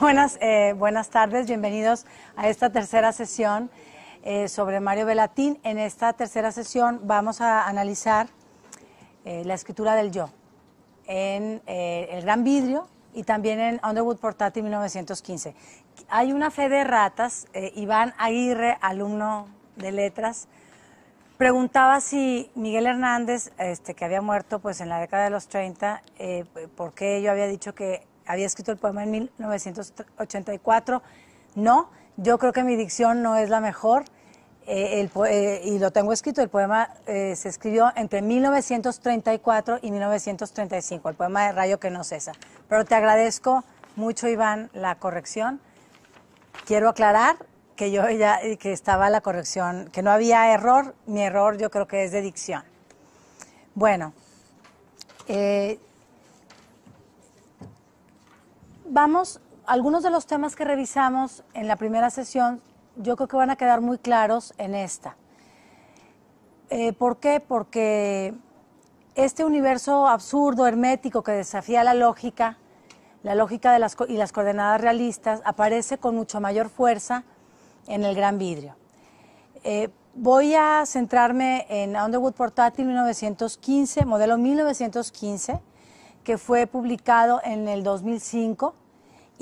buenas, eh, buenas tardes, bienvenidos a esta tercera sesión eh, sobre Mario Velatín. En esta tercera sesión vamos a analizar eh, la escritura del yo en El Gran Vidrio y también en Underwood Portátil 1915. Hay una fe de ratas, Iván Aguirre, alumno de letras, preguntaba si Miguel Hernández, este, que había muerto pues en la década de los 30, por qué yo había dicho que había escrito el poema en 1984. No, yo creo que mi dicción no es la mejor. Eh, eh, y lo tengo escrito, el poema eh, se escribió entre 1934 y 1935, el poema de Rayo que no cesa. Pero te agradezco mucho, Iván, la corrección. Quiero aclarar que yo ya, que estaba la corrección, que no había error, mi error yo creo que es de dicción. Bueno, vamos, algunos de los temas que revisamos en la primera sesión, yo creo que van a quedar muy claros en esta. Eh, ¿Por qué? Porque este universo absurdo, hermético, que desafía la lógica, la lógica y las coordenadas realistas, aparece con mucha mayor fuerza en el gran vidrio. Eh, voy a centrarme en Underwood Portátil 1915, modelo 1915, que fue publicado en el 2005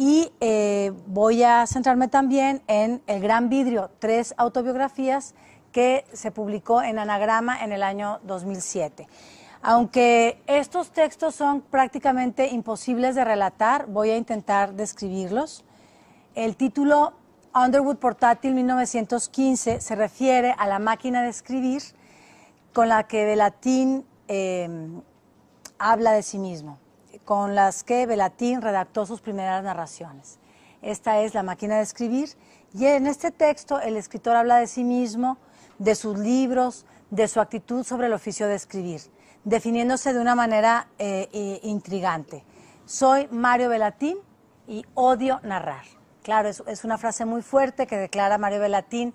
y eh, voy a centrarme también en El Gran Vidrio, tres autobiografías que se publicó en Anagrama en el año 2007. Aunque estos textos son prácticamente imposibles de relatar, voy a intentar describirlos. El título Underwood Portátil 1915 se refiere a la máquina de escribir con la que de latín eh, habla de sí mismo con las que Velatín redactó sus primeras narraciones. Esta es La máquina de escribir y en este texto el escritor habla de sí mismo, de sus libros, de su actitud sobre el oficio de escribir, definiéndose de una manera eh, intrigante. Soy Mario Velatín y odio narrar. Claro, es, una frase muy fuerte que declara Mario Velatín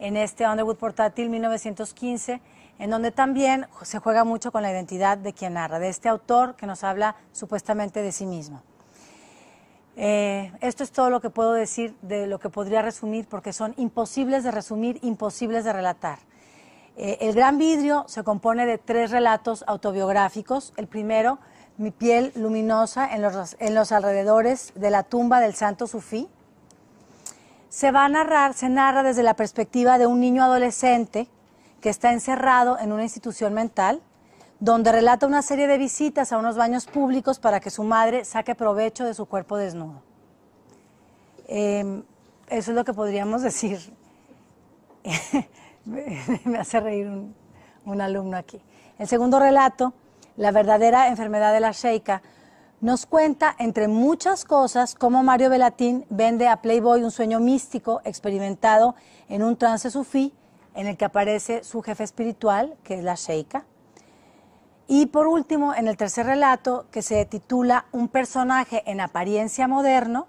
en este Underwood Portátil 1915 en donde también se juega mucho con la identidad de quien narra, de este autor que nos habla supuestamente de sí mismo. Eh, esto es todo lo que puedo decir de lo que podría resumir, porque son imposibles de resumir, imposibles de relatar. Eh, el Gran Vidrio se compone de tres relatos autobiográficos. El primero, Mi piel luminosa en los, en los alrededores de la tumba del santo sufí. Se va a narrar, se narra desde la perspectiva de un niño adolescente que está encerrado en una institución mental, donde relata una serie de visitas a unos baños públicos para que su madre saque provecho de su cuerpo desnudo. Em, eso es lo que podríamos decir. Me hace reír un, alumno aquí. El segundo relato, La verdadera enfermedad de la Sheika, nos cuenta, entre muchas cosas, cómo Mario Velatín vende a Playboy un sueño místico experimentado en un trance sufí en el que aparece su jefe espiritual, que es la sheika, Y por último, en el tercer relato, que se titula Un personaje en apariencia moderno,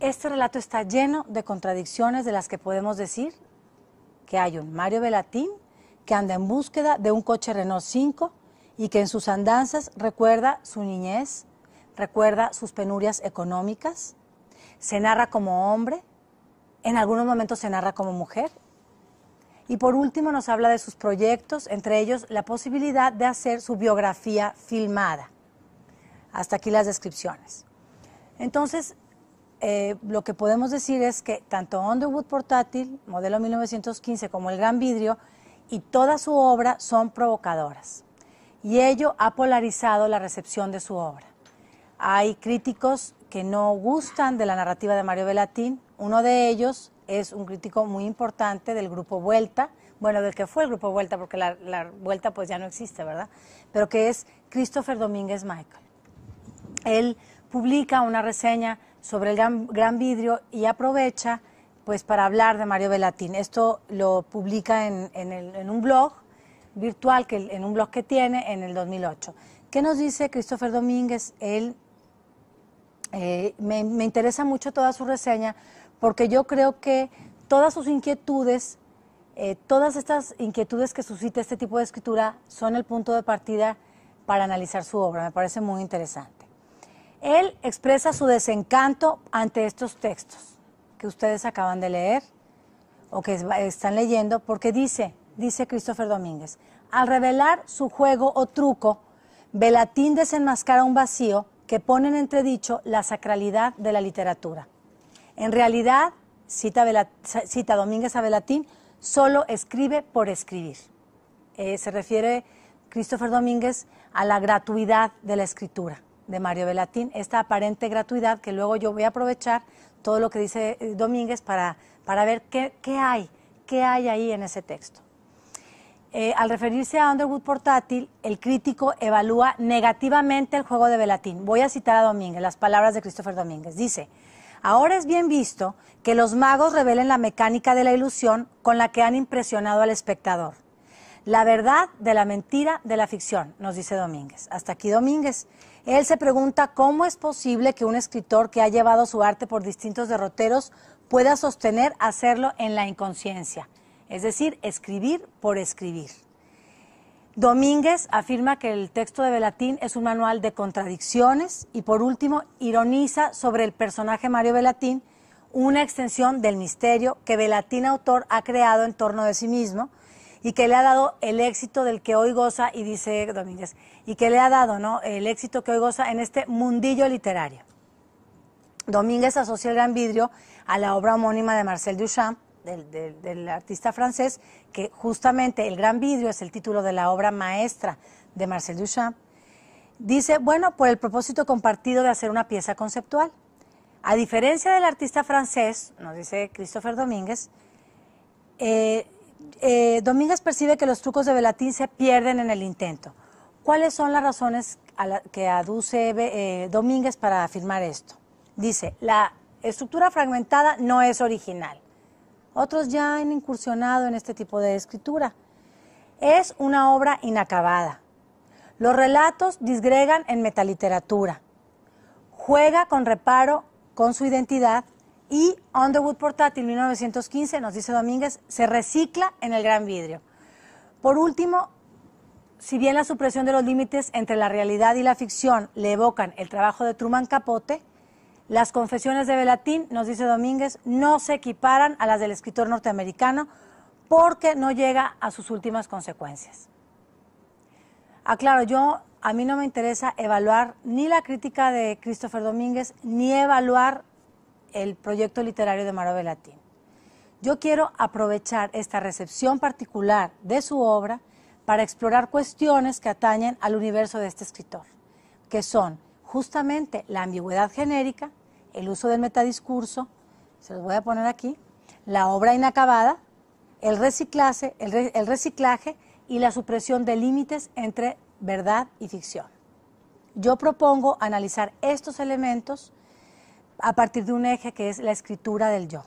este relato está lleno de contradicciones de las que podemos decir que hay un Mario Velatín que anda en búsqueda de un coche Renault 5 y que en sus andanzas recuerda su niñez, recuerda sus penurias económicas, se narra como hombre, en algunos momentos se narra como mujer y por último nos habla de sus proyectos, entre ellos la posibilidad de hacer su biografía filmada. Hasta aquí las descripciones. Entonces, eh, lo que podemos decir es que tanto Underwood Portátil, modelo 1915, como El Gran Vidrio y toda su obra son provocadoras. Y ello ha polarizado la recepción de su obra. Hay críticos que no gustan de la narrativa de Mario Velatín. Uno de ellos, es un crítico muy importante del grupo Vuelta, bueno, del que fue el grupo Vuelta, porque la, Vuelta pues ya no existe, ¿verdad? Pero que es Christopher Domínguez Michael. Él publica una reseña sobre el gran, gran vidrio y aprovecha pues para hablar de Mario Velatín. Esto lo publica en, un blog virtual, que, en un blog que tiene en el 2008. ¿Qué nos dice Christopher Domínguez? Él eh, me, me interesa mucho toda su reseña porque yo creo que todas sus inquietudes, eh, todas estas inquietudes que suscita este tipo de escritura son el punto de partida para analizar su obra. Me parece muy interesante. Él expresa su desencanto ante estos textos que ustedes acaban de leer o que están leyendo, porque dice, dice Christopher Domínguez, al revelar su juego o truco, Velatín desenmascara un vacío que pone en entredicho la sacralidad de la literatura. En realidad, cita, Domínguez a Belatín, solo escribe por escribir. Eh, se refiere Christopher Domínguez a la gratuidad de la escritura de Mario Velatín, esta aparente gratuidad que luego yo voy a aprovechar todo lo que dice eh, Domínguez para, ver qué, hay, qué hay ahí en ese texto. Eh, al referirse a Underwood Portátil, el crítico evalúa negativamente el juego de Belatín. Voy a citar a Domínguez, las palabras de Christopher Domínguez. Dice, Ahora es bien visto que los magos revelen la mecánica de la ilusión con la que han impresionado al espectador. La verdad de la mentira de la ficción, nos dice Domínguez. Hasta aquí Domínguez. Él se pregunta cómo es posible que un escritor que ha llevado su arte por distintos derroteros pueda sostener hacerlo en la inconsciencia, es decir, escribir por escribir. Domínguez afirma que el texto de Velatín es un manual de contradicciones y por último ironiza sobre el personaje Mario Velatín, una extensión del misterio que Velatín autor ha creado en torno de sí mismo y que le ha dado el éxito del que hoy goza y dice Domínguez y que le ha dado, ¿no? el éxito que hoy goza en este mundillo literario. Domínguez asocia el gran vidrio a la obra homónima de Marcel Duchamp del, artista francés, que justamente El Gran Vidrio es el título de la obra maestra de Marcel Duchamp, dice, bueno, por el propósito compartido de hacer una pieza conceptual. A diferencia del artista francés, nos dice Christopher Domínguez, eh, eh, Domínguez percibe que los trucos de Velatín se pierden en el intento. ¿Cuáles son las razones a que aduce eh, Domínguez para afirmar esto? Dice, la estructura fragmentada no es original. Otros ya han incursionado en este tipo de escritura. Es una obra inacabada. Los relatos disgregan en metaliteratura. Juega con reparo con su identidad y Underwood Portátil 1915, nos dice Domínguez, se recicla en el gran vidrio. Por último, si bien la supresión de los límites entre la realidad y la ficción le evocan el trabajo de Truman Capote, las confesiones de Belatín, nos dice Domínguez, no se equiparan a las del escritor norteamericano porque no llega a sus últimas consecuencias. Aclaro, ah, yo a mí no me interesa evaluar ni la crítica de Christopher Domínguez ni evaluar el proyecto literario de Maro Belatín. Yo quiero aprovechar esta recepción particular de su obra para explorar cuestiones que atañen al universo de este escritor, que son justamente la ambigüedad genérica, el uso del metadiscurso, se los voy a poner aquí, la obra inacabada, el, reciclaje, el, reciclaje y la supresión de límites entre verdad y ficción. Yo propongo analizar estos elementos a partir de un eje que es la escritura del yo.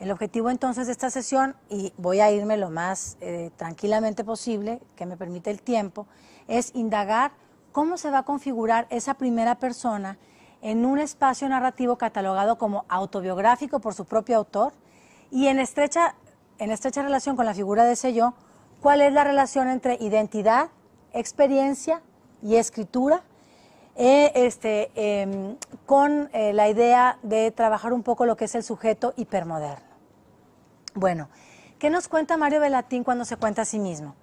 El objetivo entonces de esta sesión, y voy a irme lo más eh, tranquilamente posible, que me permite el tiempo, es indagar cómo se va a configurar esa primera persona en un espacio narrativo catalogado como autobiográfico por su propio autor y en estrecha, relación con la figura de yo, cuál es la relación entre identidad, experiencia y escritura, eh, este, em, con eh, la idea de trabajar un poco lo que es el sujeto hipermoderno. Bueno, ¿qué nos cuenta Mario Velatín cuando se cuenta a sí mismo?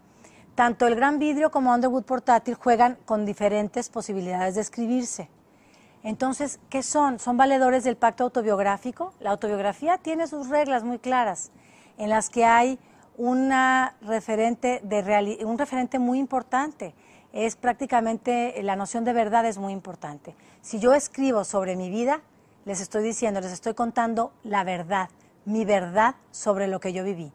Tanto el gran vidrio como Underwood portátil juegan con diferentes posibilidades de escribirse. Entonces, ¿qué son? ¿Son valedores del pacto autobiográfico? La autobiografía tiene sus reglas muy claras, en las que hay una referente de un referente muy importante. Es prácticamente, la noción de verdad es muy importante. Si yo escribo sobre mi vida, les estoy diciendo, les estoy contando la verdad, mi verdad sobre lo que yo viví.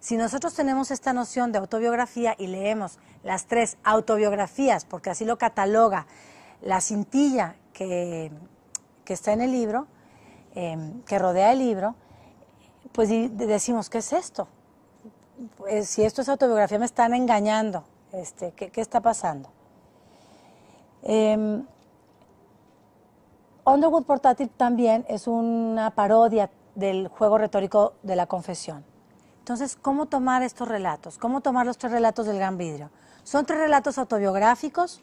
Si nosotros tenemos esta noción de autobiografía y leemos las tres autobiografías, porque así lo cataloga la cintilla que, está en el libro, em, que rodea el libro, pues decimos, ¿qué es esto? Pues, si esto es autobiografía, me están engañando. Este, ¿qué, está pasando? Em, Underwood Portátil también es una parodia del juego retórico de la confesión. Entonces, ¿cómo tomar estos relatos? ¿Cómo tomar los tres relatos del gran vidrio? Son tres relatos autobiográficos,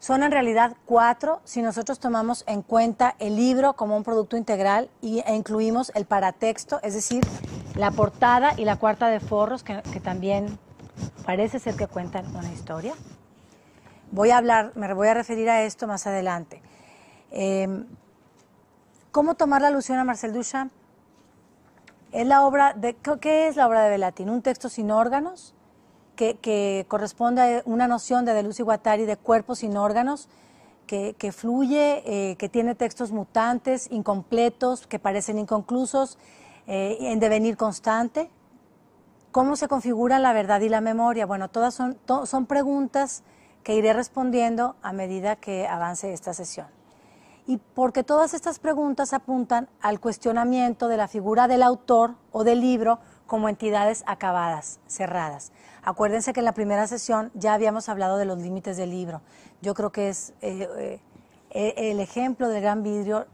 son en realidad cuatro si nosotros tomamos en cuenta el libro como un producto integral y, e incluimos el paratexto, es decir, la portada y la cuarta de forros, que, también parece ser que cuentan una historia. Voy a hablar, me voy a referir a esto más adelante. Em, ¿Cómo tomar la alusión a Marcel Duchamp? ¿Es la obra de, ¿Qué es la obra de Belatín? ¿Un texto sin órganos? que, corresponde a una noción de Deleuze y Guattari de cuerpos sin órganos, que, fluye, eh, que tiene textos mutantes, incompletos, que parecen inconclusos, eh, en devenir constante. ¿Cómo se configuran la verdad y la memoria? Bueno, todas son, son preguntas que iré respondiendo a medida que avance esta sesión. Y porque todas estas preguntas apuntan al cuestionamiento de la figura del autor o del libro como entidades acabadas, cerradas. Acuérdense que en la primera sesión ya habíamos hablado de los límites del libro. Yo creo que es eh, eh, eh, el ejemplo del gran vidrio,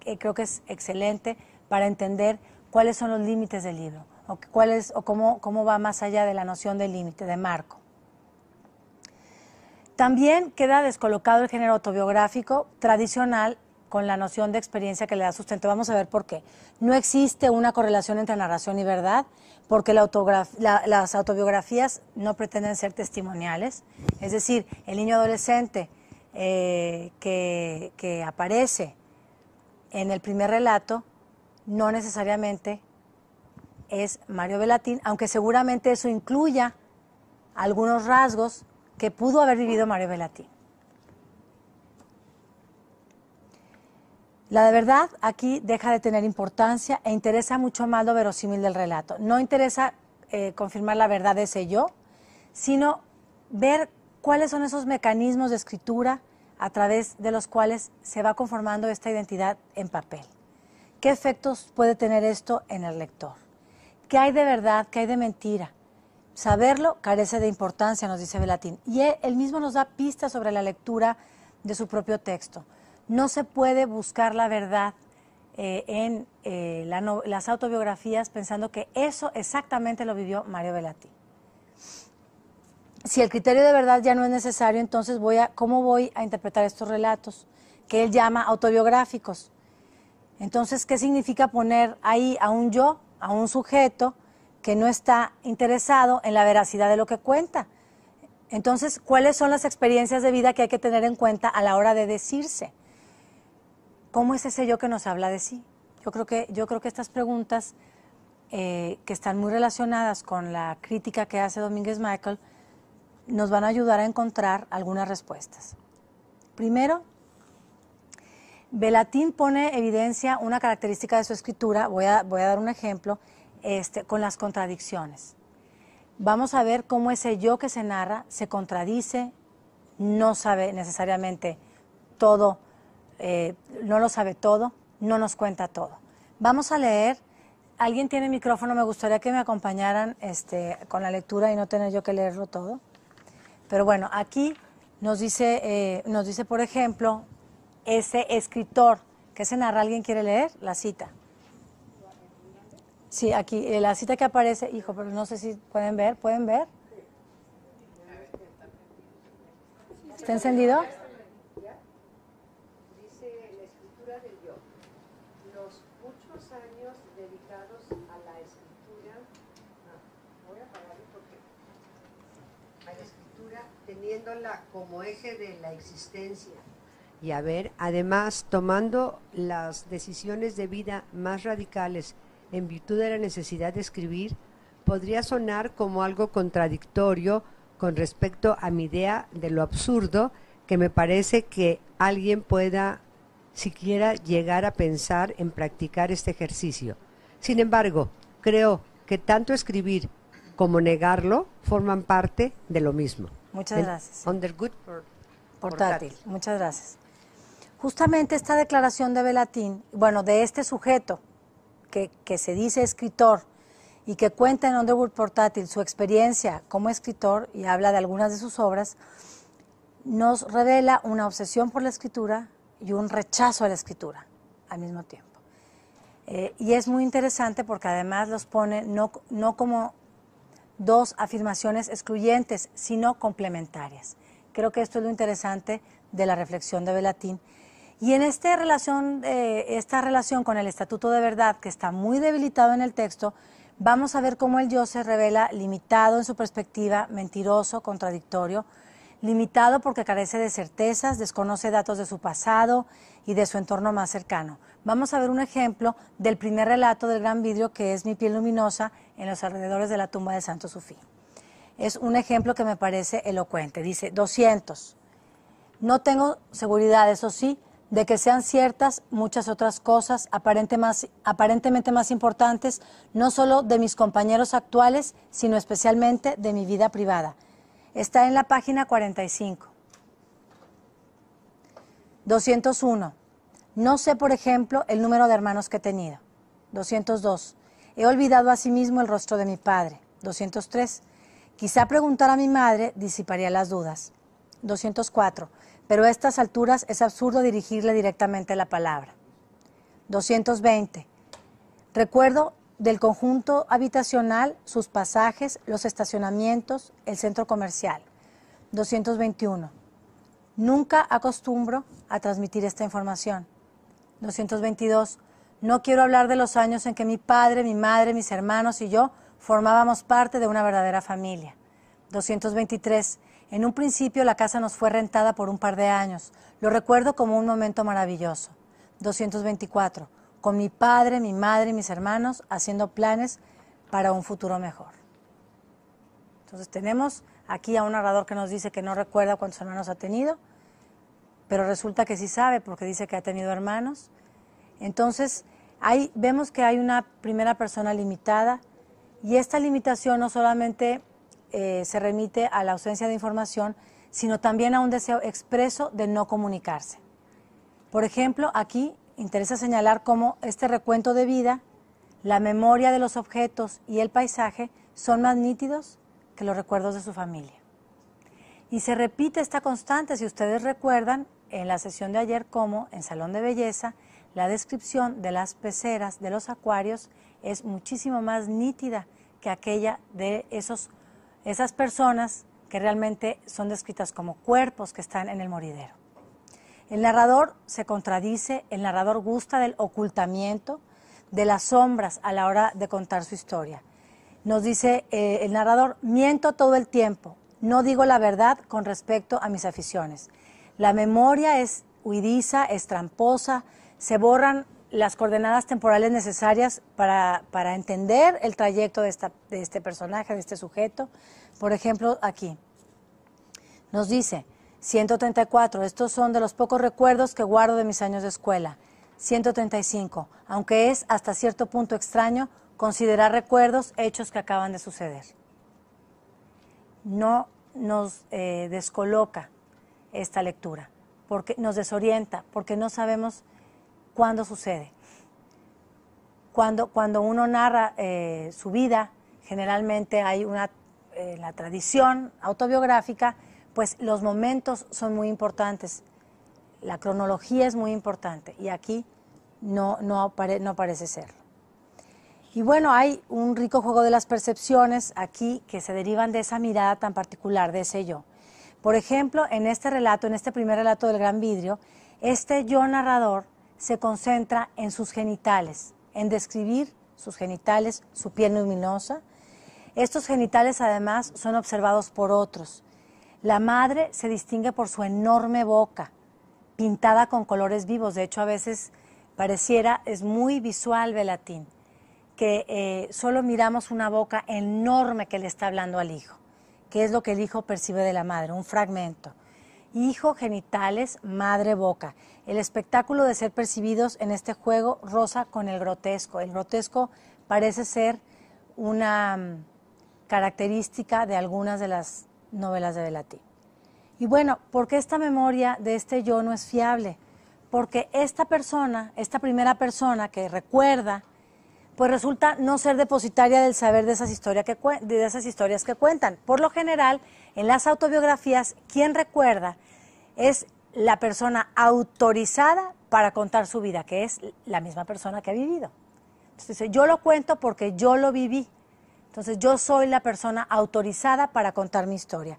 que creo que es excelente para entender cuáles son los límites del libro o, cuál o cómo, cómo va más allá de la noción de límite, de marco. También queda descolocado el género autobiográfico tradicional con la noción de experiencia que le da sustento. Vamos a ver por qué. No existe una correlación entre narración y verdad, porque las autobiografías no pretenden ser testimoniales. Es decir, el niño adolescente eh, que, que aparece en el primer relato no necesariamente es Mario Velatín, aunque seguramente eso incluya algunos rasgos que pudo haber vivido Mario Velatín. La de verdad aquí deja de tener importancia e interesa mucho más lo verosímil del relato. No interesa eh, confirmar la verdad de ese yo, sino ver cuáles son esos mecanismos de escritura a través de los cuales se va conformando esta identidad en papel. ¿Qué efectos puede tener esto en el lector? ¿Qué hay de verdad? ¿Qué hay de mentira? Saberlo carece de importancia, nos dice Velatín. Y él mismo nos da pistas sobre la lectura de su propio texto. No se puede buscar la verdad eh, en eh, las autobiografías pensando que eso exactamente lo vivió Mario Velati. Si el criterio de verdad ya no es necesario, entonces voy a, ¿cómo voy a interpretar estos relatos que él llama autobiográficos? Entonces, ¿qué significa poner ahí a un yo, a un sujeto que no está interesado en la veracidad de lo que cuenta? Entonces, ¿cuáles son las experiencias de vida que hay que tener en cuenta a la hora de decirse? ¿Cómo es ese yo que nos habla de sí? Yo creo que, yo creo que estas preguntas eh, que están muy relacionadas con la crítica que hace Domínguez Michael nos van a ayudar a encontrar algunas respuestas. Primero, Belatín pone evidencia una característica de su escritura, voy a, dar un ejemplo, este, con las contradicciones. Vamos a ver cómo ese yo que se narra se contradice, no sabe necesariamente todo eh, no lo sabe todo, no nos cuenta todo. Vamos a leer. ¿Alguien tiene micrófono? Me gustaría que me acompañaran este, con la lectura y no tener yo que leerlo todo. Pero bueno, aquí nos dice, eh, nos dice, por ejemplo, ese escritor que se narra. ¿Alguien quiere leer la cita? Sí, aquí eh, la cita que aparece, hijo, pero no sé si pueden ver, ¿pueden ver? ¿Está encendido? teniéndola como eje de la existencia. Y a ver, además, tomando las decisiones de vida más radicales en virtud de la necesidad de escribir, podría sonar como algo contradictorio con respecto a mi idea de lo absurdo que me parece que alguien pueda siquiera llegar a pensar en practicar este ejercicio. Sin embargo, creo que tanto escribir como negarlo forman parte de lo mismo. Muchas gracias. Underwood portátil. Muchas gracias. Justamente esta declaración de Belatín, bueno, de este sujeto que, que se dice escritor y que cuenta en Underwood Portátil su experiencia como escritor y habla de algunas de sus obras, nos revela una obsesión por la escritura y un rechazo a la escritura al mismo tiempo. Eh, y es muy interesante porque además los pone no, no como dos afirmaciones excluyentes, sino complementarias. Creo que esto es lo interesante de la reflexión de belatín Y en este relación, eh, esta relación con el Estatuto de Verdad, que está muy debilitado en el texto, vamos a ver cómo el yo se revela limitado en su perspectiva, mentiroso, contradictorio, limitado porque carece de certezas, desconoce datos de su pasado y de su entorno más cercano. Vamos a ver un ejemplo del primer relato del gran vidrio, que es Mi piel luminosa, en los alrededores de la tumba de Santo Sufí. Es un ejemplo que me parece elocuente. Dice, 200. No tengo seguridad, eso sí, de que sean ciertas muchas otras cosas aparentemente más importantes, no solo de mis compañeros actuales, sino especialmente de mi vida privada. Está en la página 45. 201. No sé, por ejemplo, el número de hermanos que he tenido. 202. He olvidado asimismo el rostro de mi padre. 203. Quizá preguntar a mi madre disiparía las dudas. 204. Pero a estas alturas es absurdo dirigirle directamente la palabra. 220. Recuerdo del conjunto habitacional, sus pasajes, los estacionamientos, el centro comercial. 221. Nunca acostumbro a transmitir esta información. 222. No quiero hablar de los años en que mi padre, mi madre, mis hermanos y yo formábamos parte de una verdadera familia. 223. En un principio la casa nos fue rentada por un par de años. Lo recuerdo como un momento maravilloso. 224. Con mi padre, mi madre y mis hermanos haciendo planes para un futuro mejor. Entonces tenemos aquí a un narrador que nos dice que no recuerda cuántos hermanos ha tenido, pero resulta que sí sabe porque dice que ha tenido hermanos. Entonces, Ahí vemos que hay una primera persona limitada y esta limitación no solamente eh, se remite a la ausencia de información, sino también a un deseo expreso de no comunicarse. Por ejemplo, aquí interesa señalar cómo este recuento de vida, la memoria de los objetos y el paisaje son más nítidos que los recuerdos de su familia. Y se repite esta constante, si ustedes recuerdan, en la sesión de ayer, como en Salón de Belleza, la descripción de las peceras de los acuarios es muchísimo más nítida que aquella de esas personas que realmente son descritas como cuerpos que están en el moridero. El narrador se contradice, el narrador gusta del ocultamiento, de las sombras a la hora de contar su historia. Nos dice eh, el narrador, miento todo el tiempo, no digo la verdad con respecto a mis aficiones. La memoria es huidiza, es tramposa, se borran las coordenadas temporales necesarias para, entender el trayecto de, este personaje, de este sujeto. Por ejemplo, aquí nos dice 134, estos son de los pocos recuerdos que guardo de mis años de escuela. 135, aunque es hasta cierto punto extraño considerar recuerdos hechos que acaban de suceder. No nos eh, descoloca esta lectura, porque nos desorienta, porque no sabemos ¿Cuándo sucede? Cuando, cuando uno narra eh, su vida, generalmente hay una, eh, la tradición autobiográfica, pues los momentos son muy importantes, la cronología es muy importante y aquí no, no, no parece serlo. Y bueno, hay un rico juego de las percepciones aquí que se derivan de esa mirada tan particular de ese yo. Por ejemplo, en este relato, en este primer relato del Gran Vidrio, este yo narrador se concentra en sus genitales, en describir sus genitales, su piel luminosa. Estos genitales además son observados por otros. La madre se distingue por su enorme boca, pintada con colores vivos. De hecho, a veces pareciera, es muy visual Velatín, que eh, solo miramos una boca enorme que le está hablando al hijo, que es lo que el hijo percibe de la madre, un fragmento hijo, genitales, madre, boca. El espectáculo de ser percibidos en este juego rosa con el grotesco. El grotesco parece ser una mm, característica de algunas de las novelas de Velati. Y bueno, ¿por qué esta memoria de este yo no es fiable? Porque esta persona, esta primera persona que recuerda, pues resulta no ser depositaria del saber de esas, que, de esas historias que cuentan. Por lo general, en las autobiografías, quien recuerda es la persona autorizada para contar su vida, que es la misma persona que ha vivido. Entonces, yo lo cuento porque yo lo viví. Entonces, yo soy la persona autorizada para contar mi historia.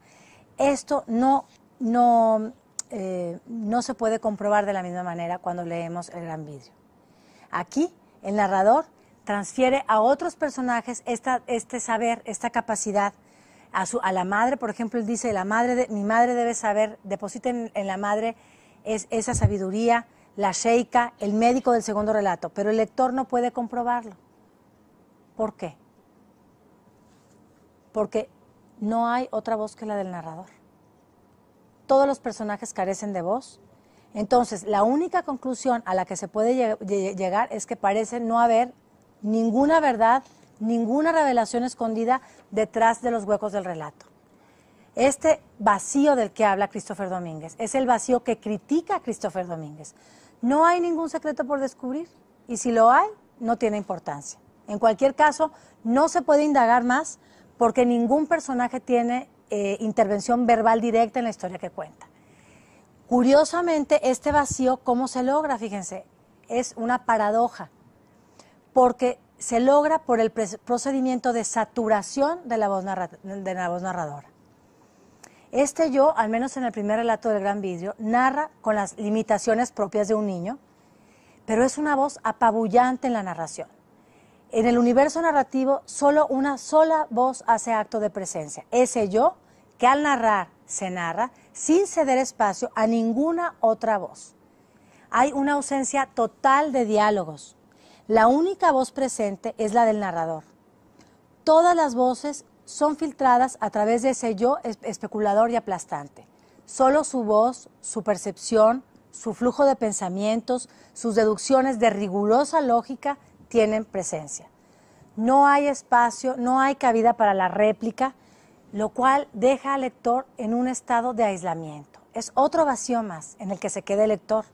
Esto no, no, eh, se puede comprobar de la misma manera cuando leemos El Gran Vidrio. Aquí, el narrador transfiere a otros personajes este saber, esta capacidad a, la madre, por ejemplo, él dice, la madre de, mi madre debe saber, depositen en, la madre es, esa sabiduría, la sheika, el médico del segundo relato, pero el lector no puede comprobarlo. ¿Por qué? Porque no hay otra voz que la del narrador. Todos los personajes carecen de voz. Entonces, la única conclusión a la que se puede llegar es que parece no haber ninguna verdad ninguna revelación escondida detrás de los huecos del relato. Este vacío del que habla Christopher Domínguez es el vacío que critica Christopher Domínguez. No hay ningún secreto por descubrir y si lo hay, no tiene importancia. En cualquier caso, no se puede indagar más porque ningún personaje tiene eh, intervención verbal directa en la historia que cuenta. Curiosamente, este vacío, ¿cómo se logra? Fíjense, es una paradoja, porque se logra por el procedimiento de saturación de la, voz narradora. Este yo, al menos en el primer relato del gran vidrio, narra con las limitaciones propias de un niño, pero es una voz apabullante en la narración. En el universo narrativo, solo una sola voz hace acto de presencia, ese yo que al narrar se narra sin ceder espacio a ninguna otra voz. Hay una ausencia total de diálogos, la única voz presente es la del narrador. Todas las voces son filtradas a través de ese yo especulador y aplastante. Solo su voz, su percepción, su flujo de pensamientos, sus deducciones de rigurosa lógica tienen presencia. No hay espacio, no hay cabida para la réplica, lo cual deja al lector en un estado de aislamiento. Es otro vacío más en el que se queda el lector.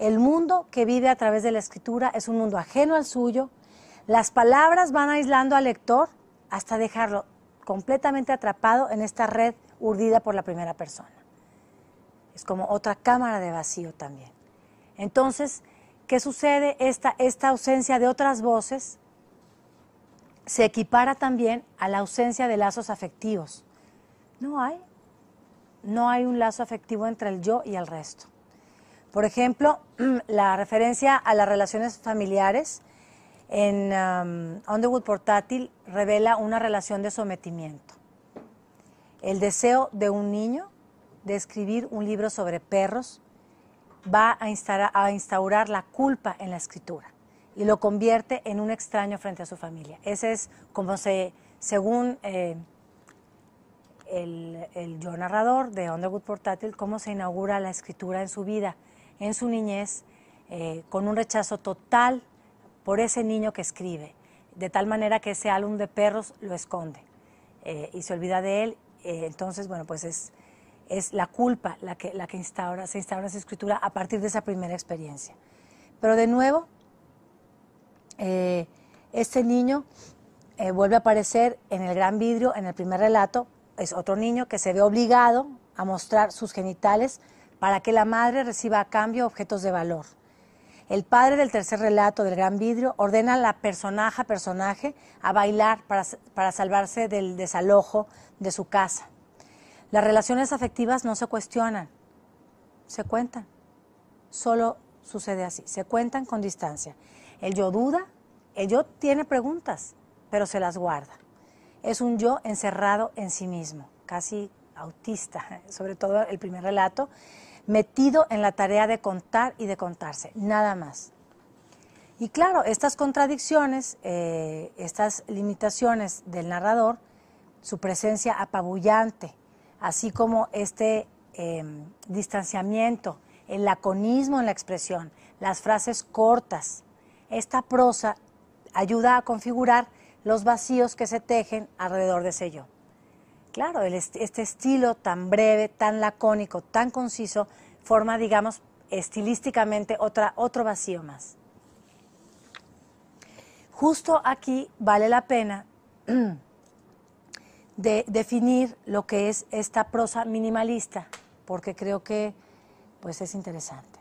El mundo que vive a través de la escritura es un mundo ajeno al suyo. Las palabras van aislando al lector hasta dejarlo completamente atrapado en esta red urdida por la primera persona. Es como otra cámara de vacío también. Entonces, ¿qué sucede? Esta, ausencia de otras voces se equipara también a la ausencia de lazos afectivos. No hay, no hay un lazo afectivo entre el yo y el resto. Por ejemplo, la referencia a las relaciones familiares en um, Underwood Portátil revela una relación de sometimiento. El deseo de un niño de escribir un libro sobre perros va a, instaurar la culpa en la escritura y lo convierte en un extraño frente a su familia. Ese es como se, según eh, el, el yo narrador de Underwood Portátil, cómo se inaugura la escritura en su vida en su niñez eh, con un rechazo total por ese niño que escribe, de tal manera que ese álbum de perros lo esconde eh, y se olvida de él. Eh, entonces, bueno, pues es, es la culpa la que, la que instaura, se instaura esa escritura a partir de esa primera experiencia. Pero de nuevo, este niño vuelve a aparecer en el gran vidrio, en el primer relato, es otro niño que se ve obligado a mostrar sus genitales para que la madre reciba a cambio objetos de valor. El padre del tercer relato del gran vidrio ordena a la personaje a personaje a bailar para, para salvarse del desalojo de su casa. Las relaciones afectivas no se cuestionan, se cuentan. Solo sucede así, se cuentan con distancia. El yo duda, el yo tiene preguntas, pero se las guarda. Es un yo encerrado en sí mismo, casi autista, sobre todo el primer relato, metido en la tarea de contar y de contarse, nada más. Y claro, estas contradicciones, eh, estas limitaciones del narrador, su presencia apabullante, así como este em, distanciamiento, el laconismo en la expresión, las frases cortas, esta prosa ayuda a configurar los vacíos que se tejen alrededor de ese yo. Claro, este estilo tan breve, tan lacónico, tan conciso, forma, digamos, estilísticamente otra, otro vacío más. Justo aquí vale la pena de definir lo que es esta prosa minimalista, porque creo que pues, es interesante.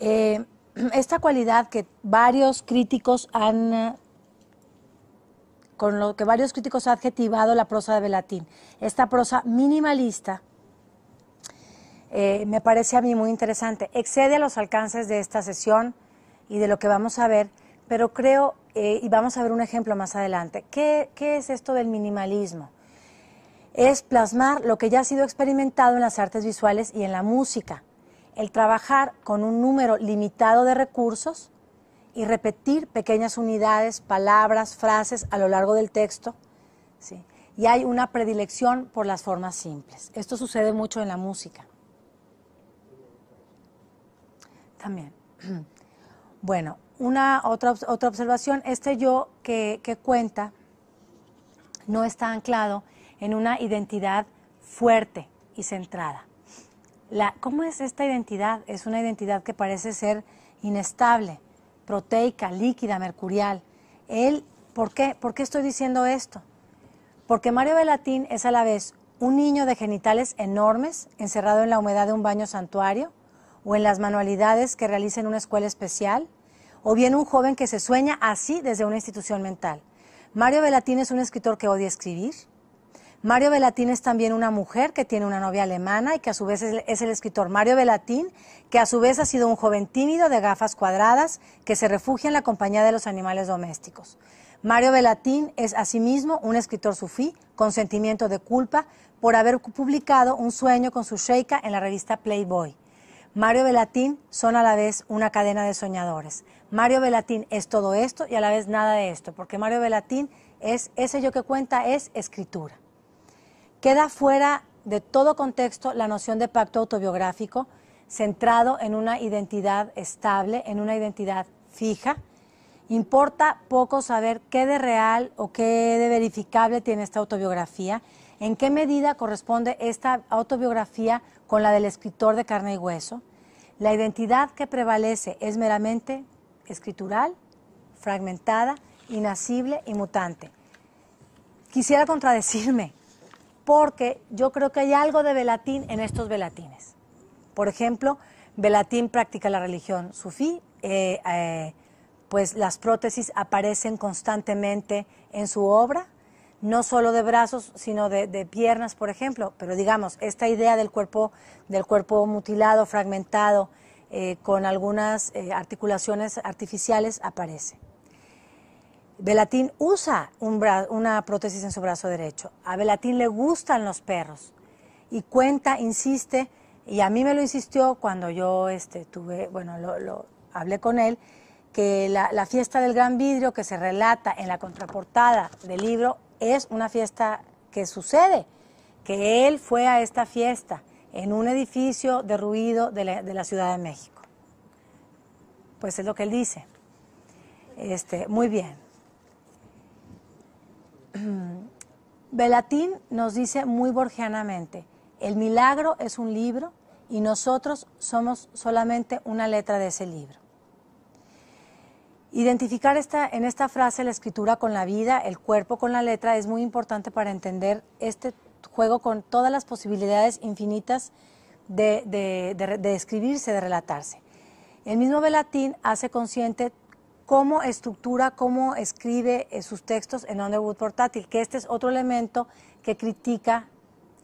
Eh, esta cualidad que varios críticos han eh, con lo que varios críticos han adjetivado la prosa de Belatín, esta prosa minimalista eh, me parece a mí muy interesante. Excede a los alcances de esta sesión y de lo que vamos a ver, pero creo, eh, y vamos a ver un ejemplo más adelante, ¿qué, es esto del minimalismo? Es plasmar lo que ya ha sido experimentado en las artes visuales y en la música, el trabajar con un número limitado de recursos y repetir pequeñas unidades, palabras, frases a lo largo del texto. Y hay una predilección por las formas simples. Esto sucede mucho en la música. También. Bueno, una otra, otra observación, este yo que, cuenta no está anclado en una identidad fuerte y centrada. ¿Cómo es esta identidad? Es una identidad que parece ser inestable, proteica, líquida, mercurial. Él, ¿por qué? ¿Por qué estoy diciendo esto? Porque Mario Velatín es a la vez un niño de genitales enormes, encerrado en la humedad de un baño santuario, o en las manualidades que realiza en una escuela especial, o bien un joven que se sueña así desde una institución mental. Mario Velatín es un escritor que odia escribir. Mario Velatín es también una mujer que tiene una novia alemana y que a su vez es el escritor Mario Velatín, que a su vez ha sido un joven tímido de gafas cuadradas que se refugia en la compañía de los animales domésticos. Mario Velatín es asimismo un escritor sufí con sentimiento de culpa por haber publicado un sueño con su sheika en la revista Playboy. Mario Velatín son a la vez una cadena de soñadores. Mario Velatín es todo esto y a la vez nada de esto, porque Mario Velatín es ese yo que cuenta es escritura. Queda fuera de todo contexto la noción de pacto autobiográfico, centrado en una identidad estable, en una identidad fija. Importa poco saber qué de real o qué de verificable tiene esta autobiografía, en qué medida corresponde esta autobiografía con la del escritor de carne y hueso, la identidad que prevalece es meramente escritural, fragmentada, inacible y mutante. Quisiera contradecirme, porque yo creo que hay algo de velatín en estos velatines. Por ejemplo, velatín practica la religión sufí, eh, eh, pues las prótesis aparecen constantemente en su obra, no solo de brazos, sino de, piernas, por ejemplo. Pero digamos, esta idea del cuerpo, del cuerpo mutilado, fragmentado, eh, con algunas eh, articulaciones artificiales, aparece. Belatín usa una prótesis en su brazo derecho. A Belatín le gustan los perros y cuenta, insiste, y a mí me lo insistió cuando yo este, tuve, bueno, lo, hablé con él, que la, la, fiesta del gran vidrio que se relata en la contraportada del libro es una fiesta que sucede, que él fue a esta fiesta en un edificio derruido de la, de la Ciudad de México. Pues es lo que él dice. Este, muy bien. Belatín nos dice muy borgianamente, el milagro es un libro y nosotros somos solamente una letra de ese libro. Identificar esta, en esta frase la escritura con la vida, el cuerpo con la letra es muy importante para entender este juego con todas las posibilidades infinitas de, de, escribirse, de relatarse. El mismo Belatín hace consciente cómo estructura, cómo escribe eh, sus textos en Underwood Portátil, que este es otro elemento que critica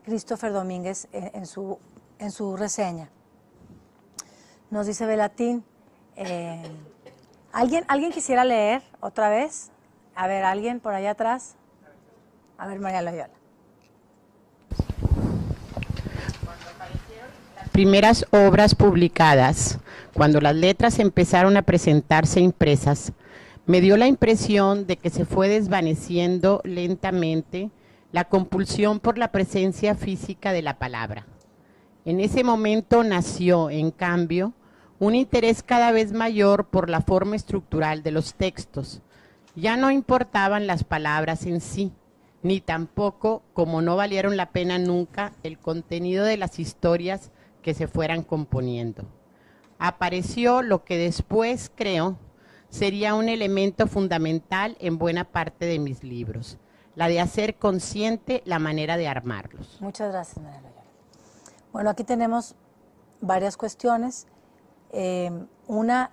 Christopher Domínguez en, su, en su, reseña. Nos dice Belatín... Eh, ¿Alguien, quisiera leer otra vez? A ver, ¿alguien por allá atrás? A ver, María Loyola. primeras obras publicadas, cuando las letras empezaron a presentarse impresas, me dio la impresión de que se fue desvaneciendo lentamente la compulsión por la presencia física de la palabra. En ese momento nació, en cambio, un interés cada vez mayor por la forma estructural de los textos. Ya no importaban las palabras en sí, ni tampoco, como no valieron la pena nunca, el contenido de las historias que se fueran componiendo. Apareció lo que después, creo, sería un elemento fundamental en buena parte de mis libros, la de hacer consciente la manera de armarlos. Muchas gracias, María Bueno, aquí tenemos varias cuestiones. Em, una,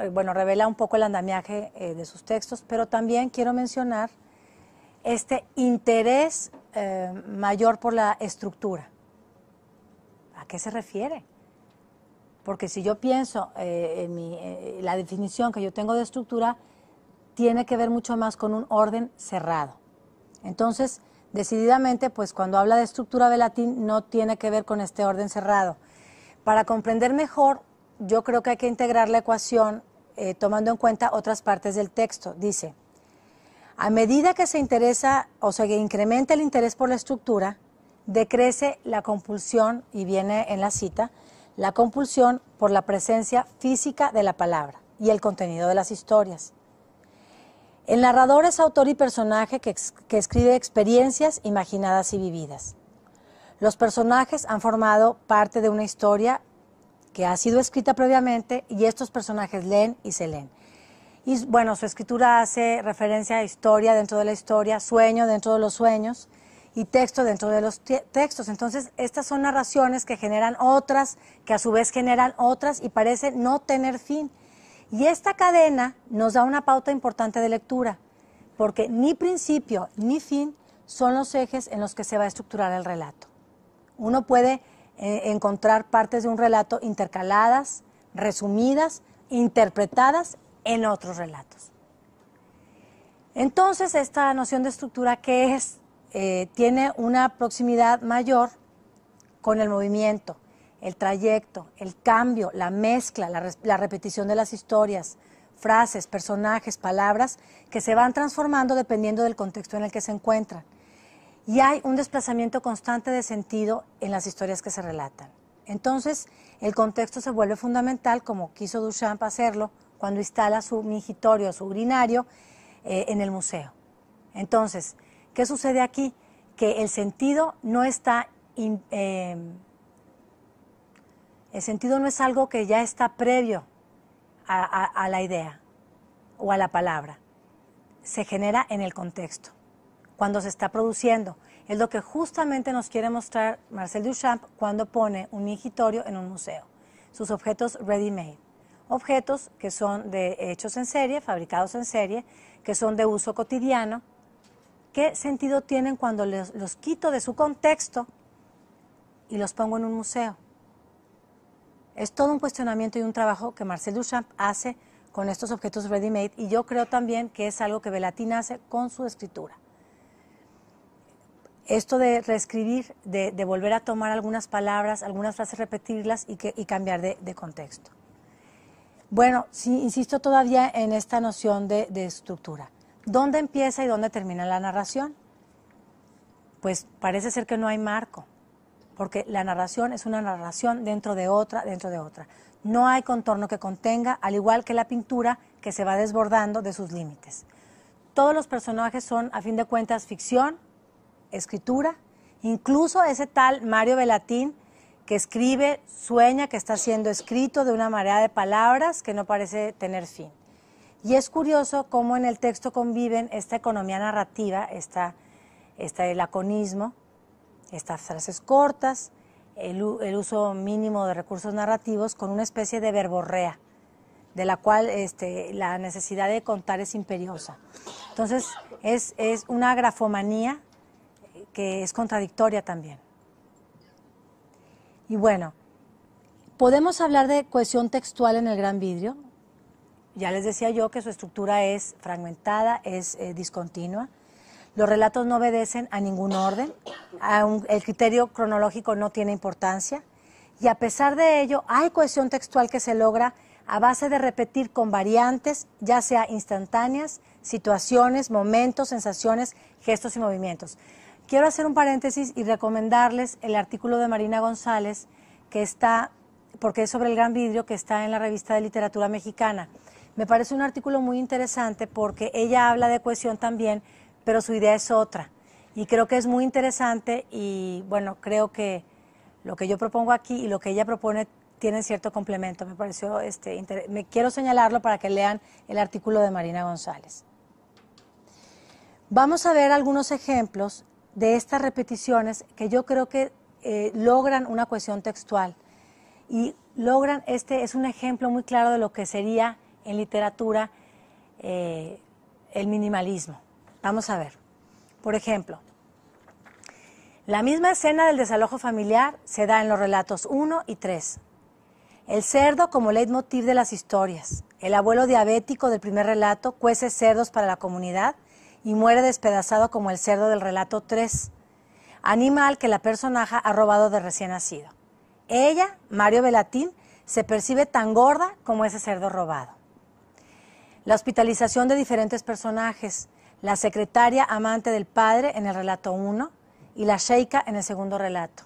eh, bueno, revela un poco el andamiaje eh, de sus textos, pero también quiero mencionar este interés em, mayor por la estructura. ¿A qué se refiere? Porque si yo pienso eh, en la definición que yo tengo de estructura, tiene que ver mucho más con un orden cerrado. Entonces, decididamente, pues cuando habla de estructura de latín, no tiene que ver con este orden cerrado para comprender mejor, yo creo que hay que integrar la ecuación eh, tomando en cuenta otras partes del texto. Dice, a medida que se interesa o se incrementa el interés por la estructura, decrece la compulsión, y viene en la cita, la compulsión por la presencia física de la palabra y el contenido de las historias. El narrador es autor y personaje que escribe experiencias imaginadas y vividas. Los personajes han formado parte de una historia que ha sido escrita previamente y estos personajes leen y se leen. Y bueno, su escritura hace referencia a historia dentro de la historia, sueño dentro de los sueños y texto dentro de los textos. Entonces, estas son narraciones que generan otras, que a su vez generan otras y parece no tener fin. Y esta cadena nos da una pauta importante de lectura, porque ni principio ni fin son los ejes en los que se va a estructurar el relato. Uno puede eh, encontrar partes de un relato intercaladas, resumidas, interpretadas en otros relatos. Entonces, esta noción de estructura que es, eh, tiene una proximidad mayor con el movimiento, el trayecto, el cambio, la mezcla, la, la repetición de las historias, frases, personajes, palabras que se van transformando dependiendo del contexto en el que se encuentran y hay un desplazamiento constante de sentido en las historias que se relatan. Entonces, el contexto se vuelve fundamental, como quiso Duchamp hacerlo cuando instala su mingitorio, su urinario, eh, en el museo. Entonces, ¿qué sucede aquí? Que el sentido no está... Eh, el sentido no es algo que ya está previo a la idea o a la palabra. Se genera en el contexto cuando se está produciendo. Es lo que justamente nos quiere mostrar Marcel Duchamp cuando pone un ingitorio en un museo. Sus objetos ready-made. Objetos que son de hechos en serie, fabricados en serie, que son de uso cotidiano. ¿Qué sentido tienen cuando los, quito de su contexto y los pongo en un museo? Es todo un cuestionamiento y un trabajo que Marcel Duchamp hace con estos objetos ready-made y yo creo también que es algo que Velázquez hace con su escritura esto de reescribir, de, volver a tomar algunas palabras, algunas frases, repetirlas y, cambiar de, contexto. Bueno, sí, insisto todavía en esta noción de estructura. ¿Dónde empieza y dónde termina la narración? Pues parece ser que no hay marco, porque la narración es una narración dentro de otra, dentro de otra. No hay contorno que contenga, al igual que la pintura que se va desbordando de sus límites. Todos los personajes son, a fin de cuentas, ficción, escritura, incluso ese tal Mario Velatín que escribe, sueña que está siendo escrito de una marea de palabras que no parece tener fin. Y es curioso cómo en el texto conviven esta economía narrativa, esta, este laconismo, estas frases cortas, el, uso mínimo de recursos narrativos con una especie de verborrea, de la cual este, la necesidad de contar es imperiosa. Entonces, es una grafomanía que es contradictoria también. Y bueno, podemos hablar de cohesión textual en el gran vidrio. Ya les decía yo que su estructura es fragmentada, es eh, discontinua. Los relatos no obedecen a ningún orden, el criterio cronológico no tiene importancia y a pesar de ello hay cohesión textual que se logra a base de repetir con variantes, ya sea instantáneas, situaciones, momentos, sensaciones, gestos y movimientos. Quiero hacer un paréntesis y recomendarles el artículo de Marina González, que está, porque es sobre el gran vidrio, que está en la revista de literatura mexicana. Me parece un artículo muy interesante porque ella habla de cohesión también, pero su idea es otra. Y creo que es muy interesante y bueno, creo que lo que yo propongo aquí y lo que ella propone tienen cierto complemento. Me pareció, este, me quiero señalarlo para que lean el artículo de Marina González. Vamos a ver algunos ejemplos de estas repeticiones que yo creo que eh, logran una cohesión textual y logran, este es un ejemplo muy claro de lo que sería en literatura eh, el minimalismo. Vamos a ver. Por ejemplo, la misma escena del desalojo familiar se da en los relatos 1 y 3. El cerdo como leitmotiv de las historias. El abuelo diabético del primer relato cuece cerdos para la comunidad y muere despedazado como el cerdo del relato 3, animal que la personaje ha robado de recién nacido. Ella, Mario Velatín, se percibe tan gorda como ese cerdo robado. La hospitalización de diferentes personajes, la secretaria amante del padre en el relato 1 y la sheika en el segundo relato.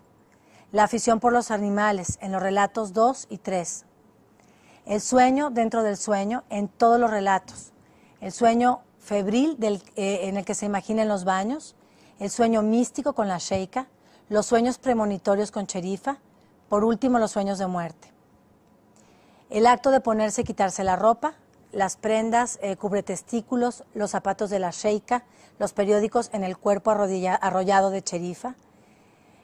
La afición por los animales en los relatos 2 y 3. El sueño dentro del sueño en todos los relatos. El sueño febril eh, en el que se imaginan los baños, el sueño místico con la sheika, los sueños premonitorios con cherifa, por último los sueños de muerte. El acto de ponerse y quitarse la ropa, las prendas, eh, cubre testículos los zapatos de la sheika, los periódicos en el cuerpo arrollado de cherifa,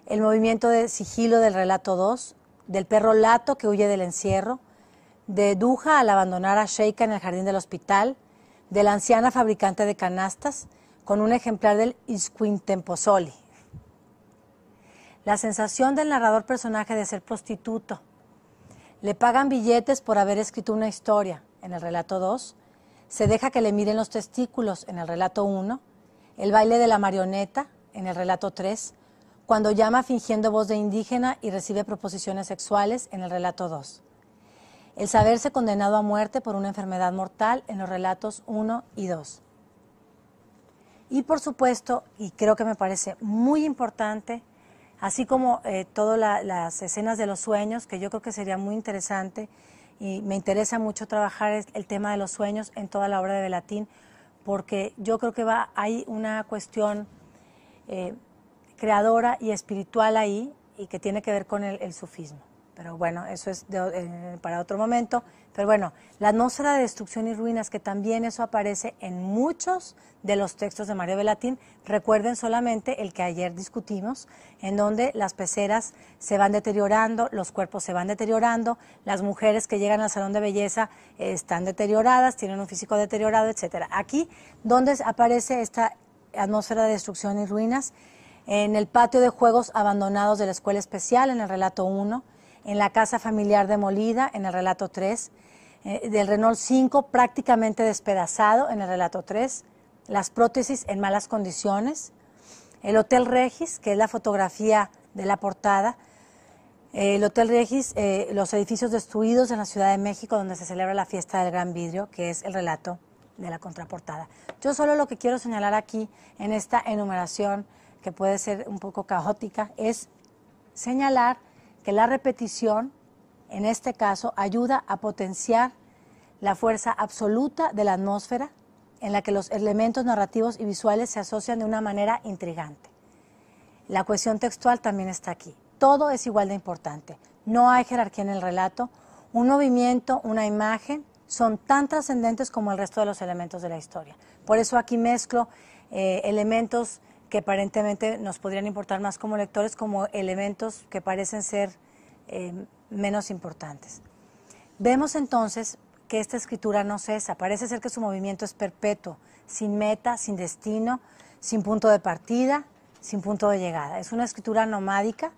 el movimiento de sigilo del relato 2, del perro lato que huye del encierro, de Duja al abandonar a Sheika en el jardín del hospital, de la anciana fabricante de canastas con un ejemplar del Soli. La sensación del narrador personaje de ser prostituto. Le pagan billetes por haber escrito una historia en el relato 2. Se deja que le miren los testículos en el relato 1. El baile de la marioneta en el relato 3. Cuando llama fingiendo voz de indígena y recibe proposiciones sexuales en el relato 2 el saberse condenado a muerte por una enfermedad mortal en los relatos 1 y 2. Y por supuesto, y creo que me parece muy importante, así como eh, todas las escenas de los sueños, que yo creo que sería muy interesante y me interesa mucho trabajar el tema de los sueños en toda la obra de Belatín, porque yo creo que va, hay una cuestión eh, creadora y espiritual ahí y que tiene que ver con el sufismo. Pero bueno, eso es eh, para otro momento. Pero bueno, la atmósfera de destrucción y ruinas, que también eso aparece en muchos de los textos de Mario Belatín Recuerden solamente el que ayer discutimos, en donde las peceras se van deteriorando, los cuerpos se van deteriorando, las mujeres que llegan al salón de belleza eh, están deterioradas, tienen un físico deteriorado, etc. Aquí, donde aparece esta atmósfera de destrucción y ruinas? En el patio de juegos abandonados de la escuela especial, en el relato 1 en la casa familiar demolida en el relato 3, eh, del Renault 5 prácticamente despedazado en el relato 3, las prótesis en malas condiciones, el Hotel Regis, que es la fotografía de la portada, el Hotel Regis, eh, los edificios destruidos en la Ciudad de México donde se celebra la fiesta del Gran Vidrio, que es el relato de la contraportada. Yo solo lo que quiero señalar aquí en esta enumeración, que puede ser un poco caótica, es señalar la repetición, en este caso, ayuda a potenciar la fuerza absoluta de la atmósfera en la que los elementos narrativos y visuales se asocian de una manera intrigante. La cuestión textual también está aquí. Todo es igual de importante. No hay jerarquía en el relato. Un movimiento, una imagen, son tan trascendentes como el resto de los elementos de la historia. Por eso aquí mezclo eh, elementos que aparentemente nos podrían importar más como lectores como elementos que parecen ser eh, menos importantes. Vemos entonces que esta escritura no cesa, parece ser que su movimiento es perpetuo, sin meta, sin destino, sin punto de partida, sin punto de llegada. Es una escritura nomádica,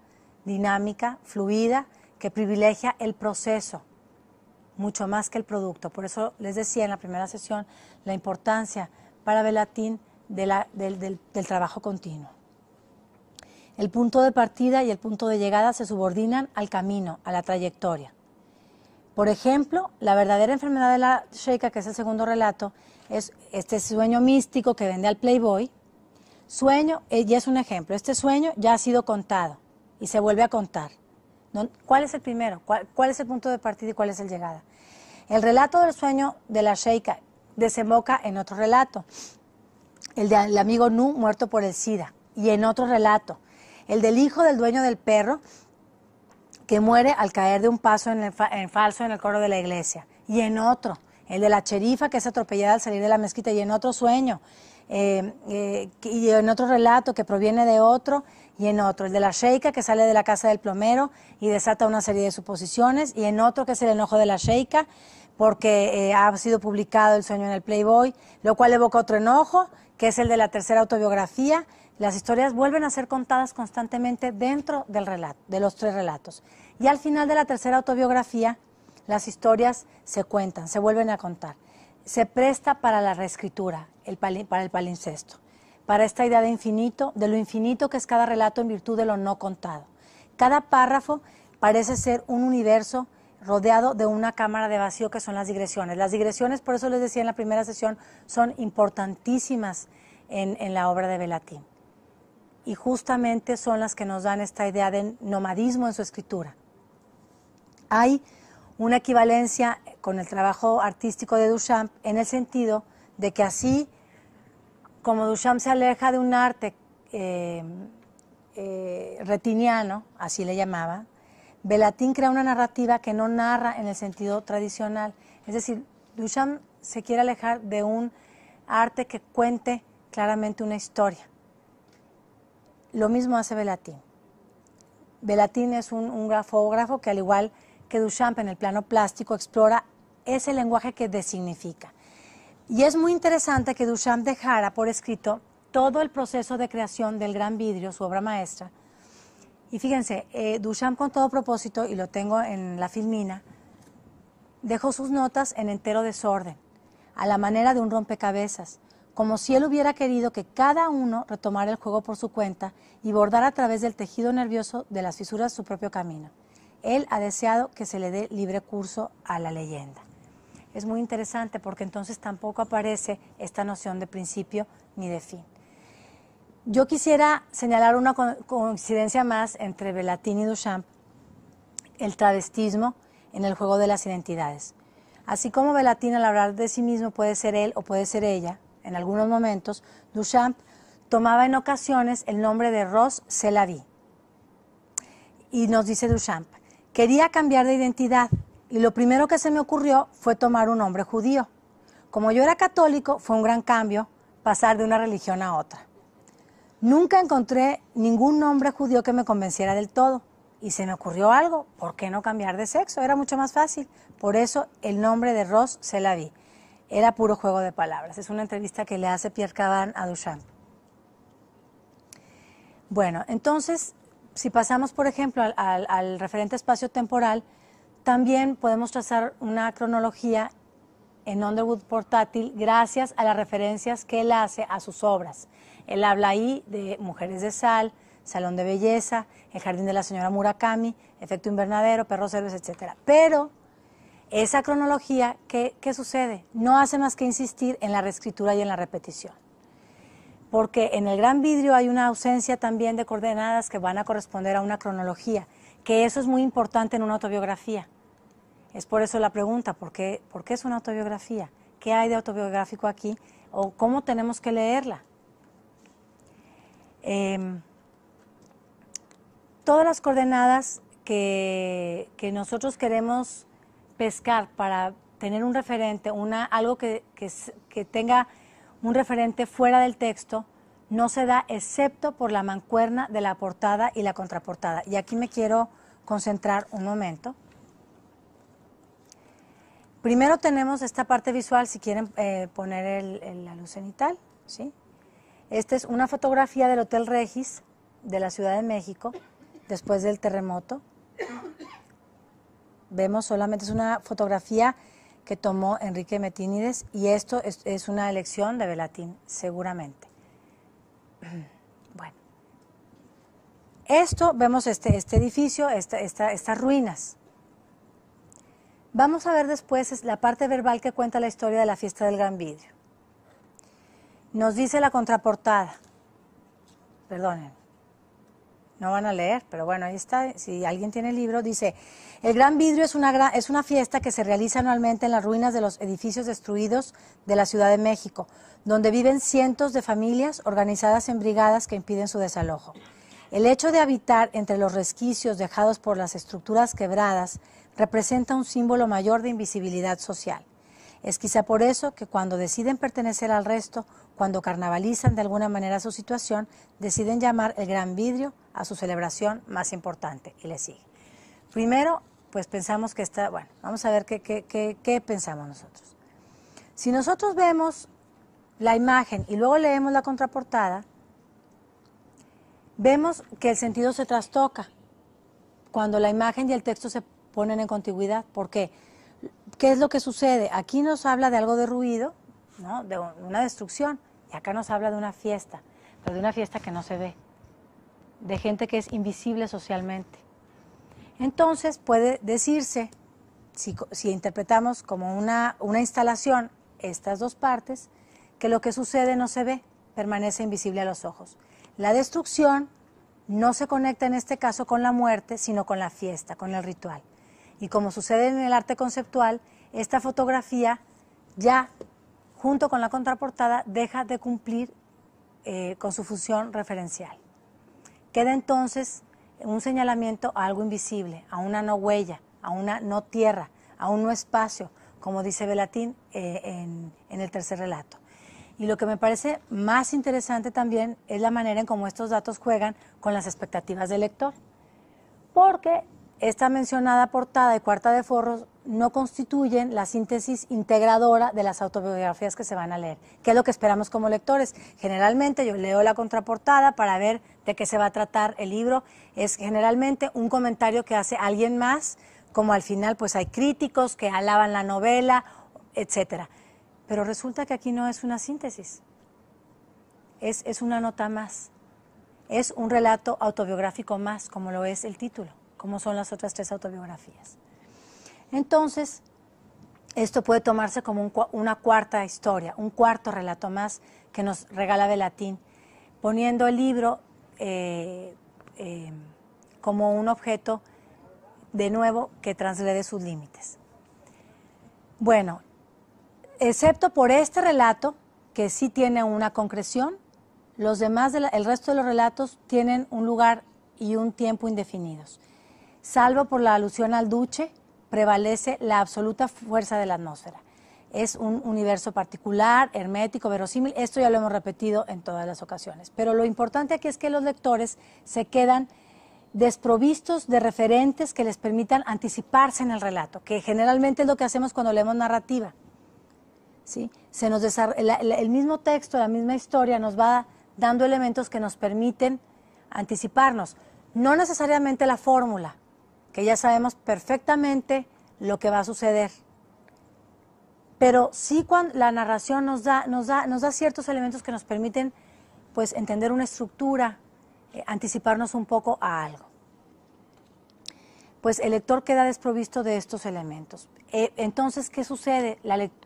dinámica, fluida, que privilegia el proceso mucho más que el producto. Por eso les decía en la primera sesión la importancia para Belatín del, trabajo continuo. El punto de partida y el punto de llegada se subordinan al camino, a la trayectoria. Por ejemplo, la verdadera enfermedad de la Sheikha, que es el segundo relato, es este sueño místico que vende al Playboy. Sueño, eh, y es un ejemplo, este sueño ya ha sido contado y se vuelve a contar. ¿Cuál es el primero? ¿Cuál, es el punto de partida y cuál es el llegada? El relato del sueño de la Sheikha desemboca en otro relato, el del amigo Nu muerto por el SIDA, y en otro relato, el del hijo del dueño del perro que muere al caer de un paso en, falso en el coro de la iglesia, y en otro, el de la cherifa que es atropellada al salir de la mezquita, y en otro sueño, eh, eh, y en otro relato que proviene de otro, y en otro, el de la sheika que sale de la casa del plomero y desata una serie de suposiciones, y en otro que es el enojo de la sheika porque eh, ha sido publicado el sueño en el Playboy, lo cual evoca otro enojo, que es el de la tercera autobiografía, las historias vuelven a ser contadas constantemente dentro del relato, de los tres relatos. Y al final de la tercera autobiografía, las historias se cuentan, se vuelven a contar. Se presta para la reescritura, para el palincesto, para esta idea de infinito, de lo infinito que es cada relato en virtud de lo no contado. Cada párrafo parece ser un universo rodeado de una cámara de vacío que son las digresiones. Las digresiones, por eso les decía en la primera sesión, son importantísimas en, la obra de belatín Y justamente son las que nos dan esta idea de nomadismo en su escritura. Hay una equivalencia con el trabajo artístico de Duchamp en el sentido de que así como Duchamp se aleja de un arte eh, eh, retiniano, así le llamaba, Velatín crea una narrativa que no narra en el sentido tradicional. Es decir, Duchamp se quiere alejar de un arte que cuente claramente una historia. Lo mismo hace Belatín. Velatín es un, un grafógrafo que al igual que Duchamp en el plano plástico explora ese lenguaje que designifica. Y es muy interesante que Duchamp dejara por escrito todo el proceso de creación del gran vidrio, su obra maestra, y fíjense, eh, Duchamp con todo propósito, y lo tengo en la filmina, dejó sus notas en entero desorden, a la manera de un rompecabezas, como si él hubiera querido que cada uno retomara el juego por su cuenta y bordara a través del tejido nervioso de las fisuras su propio camino. Él ha deseado que se le dé libre curso a la leyenda. Es muy interesante porque entonces tampoco aparece esta noción de principio ni de fin. Yo quisiera señalar una coincidencia más entre Belatín y Duchamp, el travestismo en el juego de las identidades. Así como Belatín al hablar de sí mismo puede ser él o puede ser ella, en algunos momentos, Duchamp tomaba en ocasiones el nombre de Ross Celadí. Y nos dice Duchamp, quería cambiar de identidad y lo primero que se me ocurrió fue tomar un nombre judío. Como yo era católico, fue un gran cambio pasar de una religión a otra. Nunca encontré ningún nombre judío que me convenciera del todo. Y se me ocurrió algo, ¿por qué no cambiar de sexo? Era mucho más fácil. Por eso el nombre de Ross se la vi. Era puro juego de palabras. Es una entrevista que le hace Pierre Caban a Duchamp. Bueno, entonces, si pasamos, por ejemplo, al referente espacio temporal, también podemos trazar una cronología en Underwood Portátil gracias a las referencias que él hace a sus obras. Él habla ahí de Mujeres de Sal, Salón de Belleza, El Jardín de la Señora Murakami, Efecto Invernadero, Perros Héroes, etc. Pero esa cronología, ¿qué, ¿qué sucede? No hace más que insistir en la reescritura y en la repetición. Porque en el gran vidrio hay una ausencia también de coordenadas que van a corresponder a una cronología, que eso es muy importante en una autobiografía es por eso la pregunta, ¿por qué, es una autobiografía? ¿Qué hay de autobiográfico aquí? ¿O cómo tenemos que leerla? Em, todas las coordenadas que, nosotros queremos pescar para tener un referente, algo que tenga un referente fuera del texto, no se da excepto por la mancuerna de la portada y la contraportada. Y aquí me quiero concentrar un momento. Primero tenemos esta parte visual, si quieren eh, poner la luz cenital, ¿sí? Esta es una fotografía del Hotel Regis de la Ciudad de México después del terremoto. Vemos solamente es una fotografía que tomó Enrique Metínides y esto es, una elección de Velatín, seguramente. Bueno, esto vemos este, este edificio, estas ruinas. Vamos a ver después la parte verbal que cuenta la historia de la fiesta del gran vidrio. Nos dice la contraportada. Perdonen. No van a leer, pero bueno, ahí está. Si alguien tiene el libro, dice, el Gran Vidrio es una, es una fiesta que se realiza anualmente en las ruinas de los edificios destruidos de la Ciudad de México, donde viven cientos de familias organizadas en brigadas que impiden su desalojo. El hecho de habitar entre los resquicios dejados por las estructuras quebradas representa un símbolo mayor de invisibilidad social. Es quizá por eso que cuando deciden pertenecer al resto, cuando carnavalizan de alguna manera su situación, deciden llamar el gran vidrio a su celebración más importante y le sigue. Primero, pues pensamos que está, bueno, vamos a ver qué, qué pensamos nosotros. Si nosotros vemos la imagen y luego leemos la contraportada, vemos que el sentido se trastoca cuando la imagen y el texto se ponen en continuidad porque qué? es lo que sucede? Aquí nos habla de algo de ruido, de una destrucción, y acá nos habla de una fiesta, pero de una fiesta que no se ve, de gente que es invisible socialmente. Entonces puede decirse, si, si interpretamos como una instalación estas dos partes, que lo que sucede no se ve, permanece invisible a los ojos. La destrucción no se conecta en este caso con la muerte, sino con la fiesta, con el ritual. Y como sucede en el arte conceptual, esta fotografía ya junto con la contraportada deja de cumplir eh, con su función referencial. Queda entonces un señalamiento a algo invisible, a una no huella, a una no tierra, a un no espacio, como dice Belatín eh, en, en el tercer relato. Y lo que me parece más interesante también es la manera en cómo estos datos juegan con las expectativas del lector. Porque esta mencionada portada y Cuarta de Forros no constituyen la síntesis integradora de las autobiografías que se van a leer, ¿Qué es lo que esperamos como lectores. Generalmente yo leo la contraportada para ver de qué se va a tratar el libro. Es generalmente un comentario que hace alguien más, como al final pues hay críticos que alaban la novela, etcétera. Pero resulta que aquí no es una síntesis, es una nota más, es un relato autobiográfico más, como lo es el título como son las otras tres autobiografías. Entonces, esto puede tomarse como una cuarta historia, un cuarto relato más que nos regala de latín, poniendo el libro eh, eh, como un objeto de nuevo que transgrede sus límites. Bueno, excepto por este relato, que sí tiene una concreción, el resto de los relatos tienen un lugar y un tiempo indefinidos. Salvo por la alusión al duche, prevalece la absoluta fuerza de la atmósfera. Es un universo particular, hermético, verosímil. Esto ya lo hemos repetido en todas las ocasiones. Pero lo importante aquí es que los lectores se quedan desprovistos de referentes que les permitan anticiparse en el relato, que generalmente es lo que hacemos cuando leemos narrativa. ¿sí? Se nos el mismo texto, la misma historia nos va dando elementos que nos permiten anticiparnos. No necesariamente la fórmula, que ya sabemos perfectamente lo que va a suceder. Pero sí cuando la narración nos da, ciertos elementos que nos permiten pues, entender una estructura, eh, anticiparnos un poco a algo. Pues el lector queda desprovisto de estos elementos. Eh, entonces, ¿qué sucede?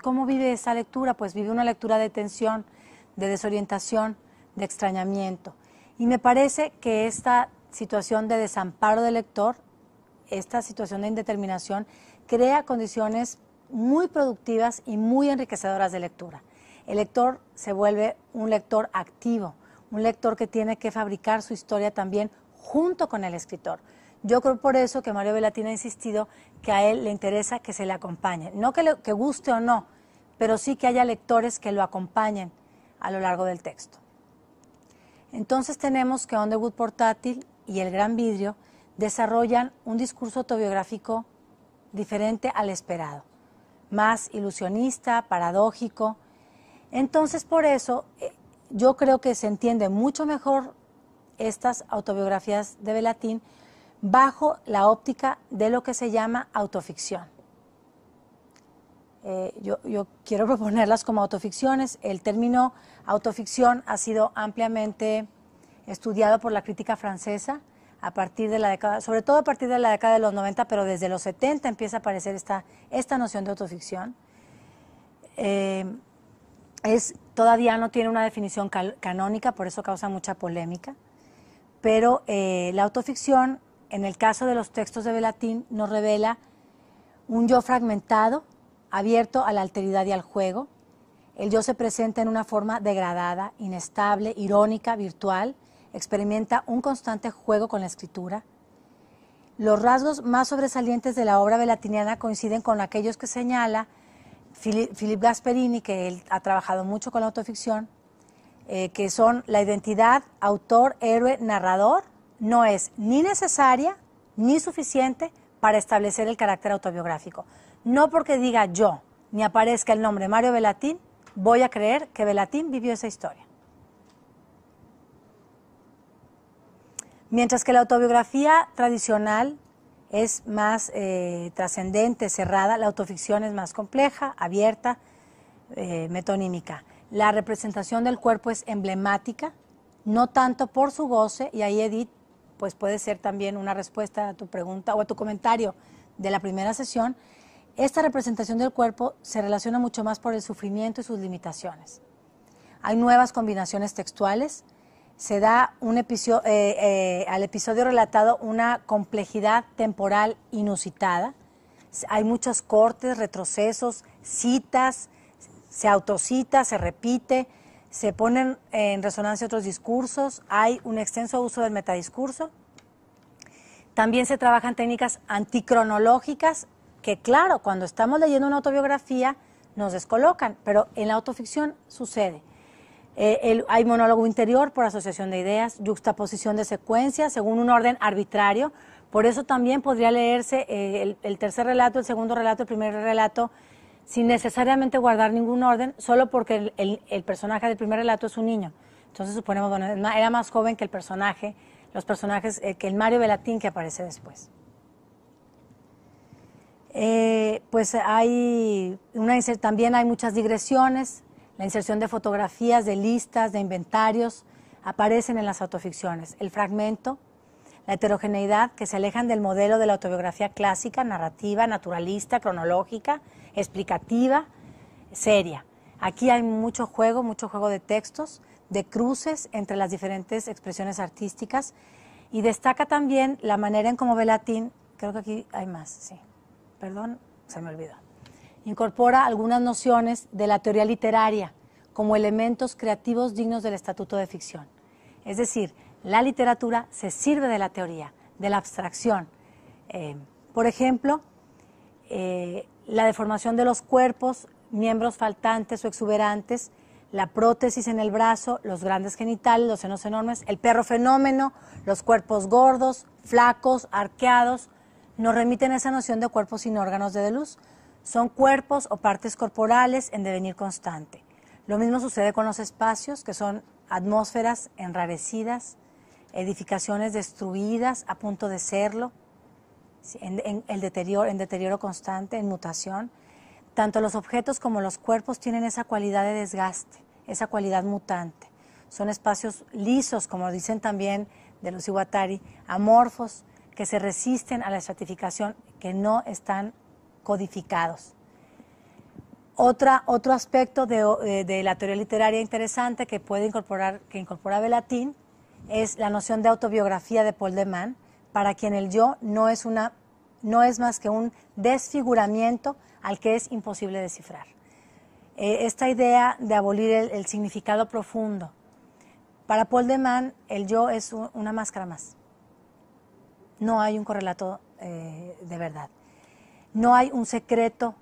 ¿Cómo vive esa lectura? Pues vive una lectura de tensión, de desorientación, de extrañamiento. Y me parece que esta situación de desamparo del lector esta situación de indeterminación crea condiciones muy productivas y muy enriquecedoras de lectura. El lector se vuelve un lector activo, un lector que tiene que fabricar su historia también junto con el escritor. Yo creo por eso que Mario Velatina ha insistido que a él le interesa que se le acompañe, no que, le, guste o no, pero sí que haya lectores que lo acompañen a lo largo del texto. Entonces tenemos que Underwood Portátil y El Gran Vidrio desarrollan un discurso autobiográfico diferente al esperado, más ilusionista, paradójico. Entonces, por eso, eh, yo creo que se entiende mucho mejor estas autobiografías de Belatín bajo la óptica de lo que se llama autoficción. Eh, yo, quiero proponerlas como autoficciones. El término autoficción ha sido ampliamente estudiado por la crítica francesa a partir de la década, sobre todo a partir de la década de los 90, pero desde los 70 empieza a aparecer esta, esta noción de autoficción. Eh, es, todavía no tiene una definición canónica, por eso causa mucha polémica, pero eh, la autoficción, en el caso de los textos de Belatín, nos revela un yo fragmentado, abierto a la alteridad y al juego. El yo se presenta en una forma degradada, inestable, irónica, virtual, experimenta un constante juego con la escritura. Los rasgos más sobresalientes de la obra velatiniana coinciden con aquellos que señala Philip Gasperini, que él ha trabajado mucho con la autoficción, eh, que son la identidad autor, héroe, narrador, no es ni necesaria ni suficiente para establecer el carácter autobiográfico. No porque diga yo, ni aparezca el nombre Mario Velatín, voy a creer que Velatín vivió esa historia. Mientras que la autobiografía tradicional es más eh, trascendente, cerrada, la autoficción es más compleja, abierta, eh, metonímica. La representación del cuerpo es emblemática, no tanto por su goce, y ahí Edith, pues puede ser también una respuesta a tu pregunta o a tu comentario de la primera sesión, esta representación del cuerpo se relaciona mucho más por el sufrimiento y sus limitaciones. Hay nuevas combinaciones textuales, se da eh, eh, al episodio relatado una complejidad temporal inusitada. Hay muchos cortes, retrocesos, citas, se autocita, se repite, se ponen en resonancia otros discursos, hay un extenso uso del metadiscurso. También se trabajan técnicas anticronológicas que, claro, cuando estamos leyendo una autobiografía nos descolocan, pero en la autoficción sucede. Eh, hay monólogo interior por asociación de ideas, juxtaposición de secuencias según un orden arbitrario. Por eso también podría leerse eh, el, tercer relato, el segundo relato, el primer relato, sin necesariamente guardar ningún orden, solo porque el, personaje del primer relato es un niño. Entonces suponemos, que era más joven que el personaje, los personajes, eh, que el Mario Velatín que aparece después. pues hay una, también hay muchas digresiones, la inserción de fotografías, de listas, de inventarios, aparecen en las autoficciones. El fragmento, la heterogeneidad que se alejan del modelo de la autobiografía clásica, narrativa, naturalista, cronológica, explicativa, seria. Aquí hay mucho juego, mucho juego de textos, de cruces entre las diferentes expresiones artísticas y destaca también la manera en cómo ve latín, creo que aquí hay más, sí, perdón, se me olvidó incorpora algunas nociones de la teoría literaria como elementos creativos dignos del estatuto de ficción. Es decir, la literatura se sirve de la teoría, de la abstracción. Eh, por ejemplo, eh, la deformación de los cuerpos, miembros faltantes o exuberantes, la prótesis en el brazo, los grandes genitales, los senos enormes, el perro fenómeno, los cuerpos gordos, flacos, arqueados, nos remiten a esa noción de cuerpos sin órganos de luz, son cuerpos o partes corporales en devenir constante. Lo mismo sucede con los espacios, que son atmósferas enrarecidas, edificaciones destruidas a punto de serlo, en, el deterioro, en deterioro constante, en mutación. Tanto los objetos como los cuerpos tienen esa cualidad de desgaste, esa cualidad mutante. Son espacios lisos, como dicen también de los iguatari, amorfos, que se resisten a la estratificación, que no están codificados. Otra, otro aspecto eh, de, la teoría literaria interesante que puede incorporar, que incorpora el latín, es la noción de autobiografía de Paul de Man, para quien el yo no es, una, no es más que un desfiguramiento al que es imposible descifrar. Eh, esta idea de abolir el, significado profundo. Para Paul de Man, el yo es una máscara más. No hay un correlato eh, de verdad no hay un secreto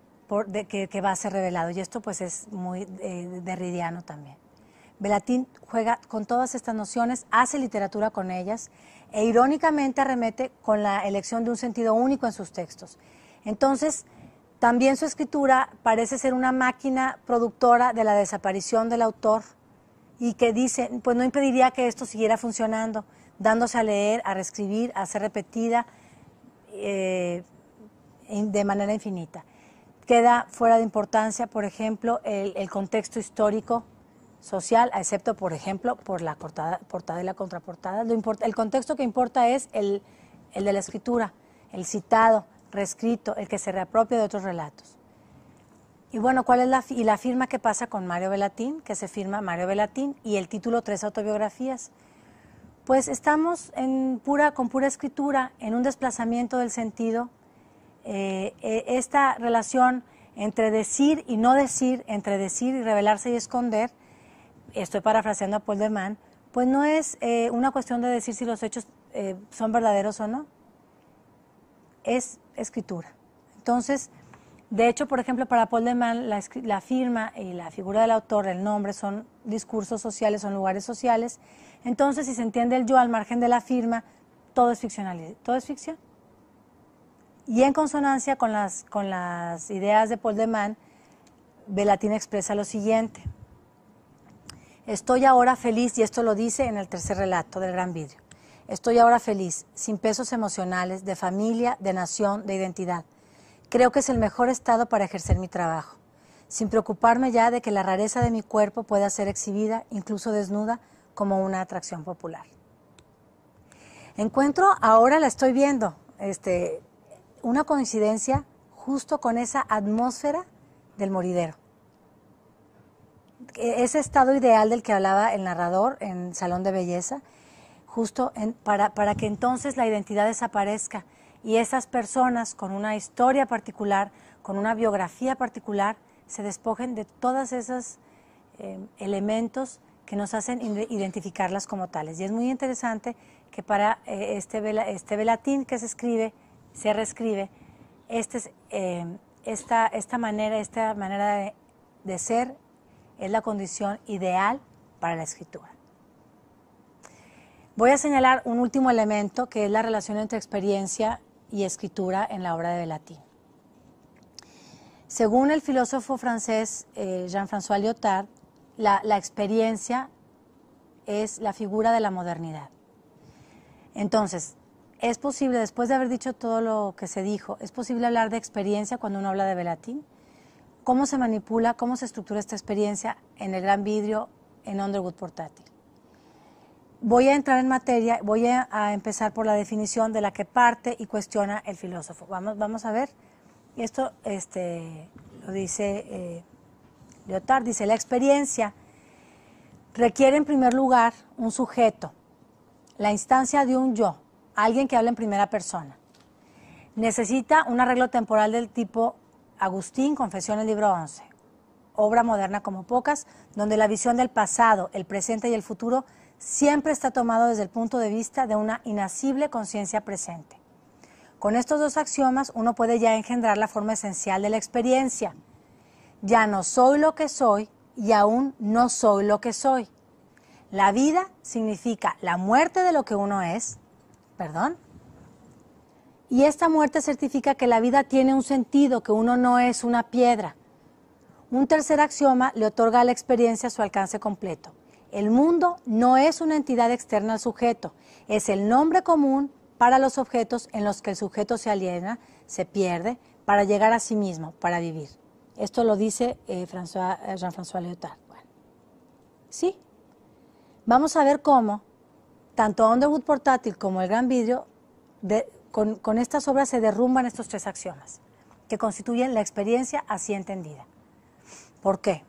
que, va a ser revelado. Y esto pues es muy eh, derridiano también. Belatín juega con todas estas nociones, hace literatura con ellas e irónicamente arremete con la elección de un sentido único en sus textos. Entonces, también su escritura parece ser una máquina productora de la desaparición del autor y que dice, pues no impediría que esto siguiera funcionando, dándose a leer, a reescribir, a ser repetida. Eh, de manera infinita. Queda fuera de importancia, por ejemplo, el, contexto histórico social, excepto, por ejemplo, por la portada, y la contraportada. el contexto que importa es el, de la escritura, el citado, reescrito, el que se reapropia de otros relatos. Y bueno, ¿cuál es la, firma que pasa con Mario Velatín? Que se firma Mario Velatín y el título Tres autobiografías. Pues estamos en pura, con pura escritura, en un desplazamiento del sentido eh, eh, esta relación entre decir y no decir, entre decir y revelarse y esconder, estoy parafraseando a Paul de Man, pues no es eh, una cuestión de decir si los hechos son verdaderos o no. Es escritura. Entonces, de hecho, por ejemplo, para Paul de Man, la, firma y la figura del autor, el nombre, son discursos sociales, son lugares sociales. Entonces, si se entiende el yo al margen de la firma, todo es ficcionalidad, todo es ficción. Y en consonancia con las, con las ideas de Paul de Man, Belatina expresa lo siguiente. Estoy ahora feliz, y esto lo dice en el tercer relato del Gran Vidrio. Estoy ahora feliz, sin pesos emocionales, de familia, de nación, de identidad. Creo que es el mejor estado para ejercer mi trabajo, sin preocuparme ya de que la rareza de mi cuerpo pueda ser exhibida, incluso desnuda, como una atracción popular. Encuentro, ahora la estoy viendo, este, una coincidencia justo con esa atmósfera del moridero. E-, ese estado ideal del que hablaba el narrador en Salón de Belleza, justo para, que entonces la identidad desaparezca y esas personas con una historia particular, con una biografía particular, se despojen de todas esos em, elementos que nos hacen identificarlas como tales. Y es muy interesante que para eh, este, este velatín que se escribe se reescribe, este eh, esta, esta, manera, esta manera de, ser es la condición ideal para la escritura. Voy a señalar un último elemento que es la relación entre experiencia y escritura en la obra de Latín. Según el filósofo francés eh, Jean-François Lyotard, la, la, experiencia es la figura de la modernidad. Entonces, es posible, después de haber dicho todo lo que se dijo, ¿es posible hablar de experiencia cuando uno habla de Velatín? ¿Cómo se manipula, cómo se estructura esta experiencia en el gran vidrio, en Underwood portátil? Voy a entrar en materia, voy a, empezar por la definición de la que parte y cuestiona el filósofo. Vamos, vamos a ver, esto este, lo dice eh, Lyotard, dice, la experiencia requiere en primer lugar un sujeto, la instancia de un yo alguien que hable en primera persona. Necesita un arreglo temporal del tipo Agustín, Confesiones, libro 11. Obra moderna como pocas, donde la visión del pasado, el presente y el futuro siempre está tomado desde el punto de vista de una inacible conciencia presente. Con estos dos axiomas uno puede ya engendrar la forma esencial de la experiencia. Ya no soy lo que soy y aún no soy lo que soy. La vida significa la muerte de lo que uno es, ¿Perdón? Y esta muerte certifica que la vida tiene un sentido, que uno no es una piedra. Un tercer axioma le otorga a la experiencia su alcance completo. El mundo no es una entidad externa al sujeto, es el nombre común para los objetos en los que el sujeto se aliena, se pierde, para llegar a sí mismo, para vivir. Esto lo dice eh, eh, Jean-François Lyotard. sí. Vamos a ver cómo tanto Underwood portátil como el gran vidrio, con, estas obras se derrumban estos tres axiomas, que constituyen la experiencia así entendida. ¿Por qué?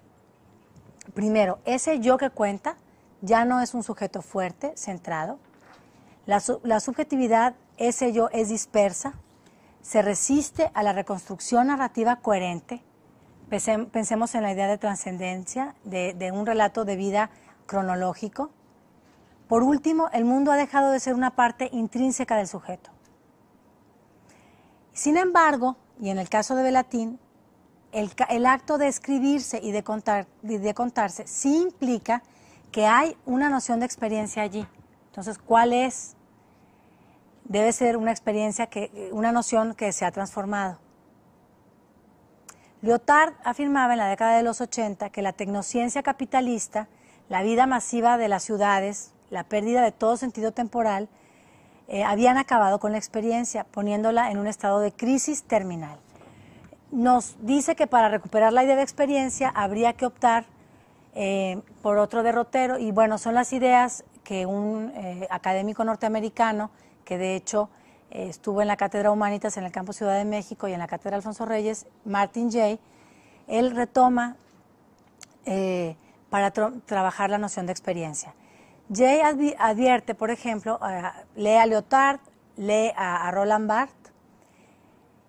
Primero, ese yo que cuenta ya no es un sujeto fuerte, centrado. La, subjetividad, ese yo, es dispersa, se resiste a la reconstrucción narrativa coherente. Pensemos en la idea de trascendencia, de un relato de vida cronológico por último, el mundo ha dejado de ser una parte intrínseca del sujeto. Sin embargo, y en el caso de belatín el, acto de escribirse y de, contarse sí implica que hay una noción de experiencia allí. Entonces, ¿cuál es? Debe ser una experiencia, que, una noción que se ha transformado. Lyotard afirmaba en la década de los 80 que la tecnociencia capitalista, la vida masiva de las ciudades, la pérdida de todo sentido temporal, eh, habían acabado con la experiencia, poniéndola en un estado de crisis terminal. Nos dice que para recuperar la idea de experiencia habría que optar eh, por otro derrotero, y bueno, son las ideas que un eh, académico norteamericano, que de hecho estuvo en la Cátedra Humanitas en el Campo Ciudad de México y en la Cátedra Alfonso Reyes, Martin Jay, él retoma para trabajar la noción de experiencia. Jay advierte, por ejemplo, lee a Leotard, lee a, Roland Barthes,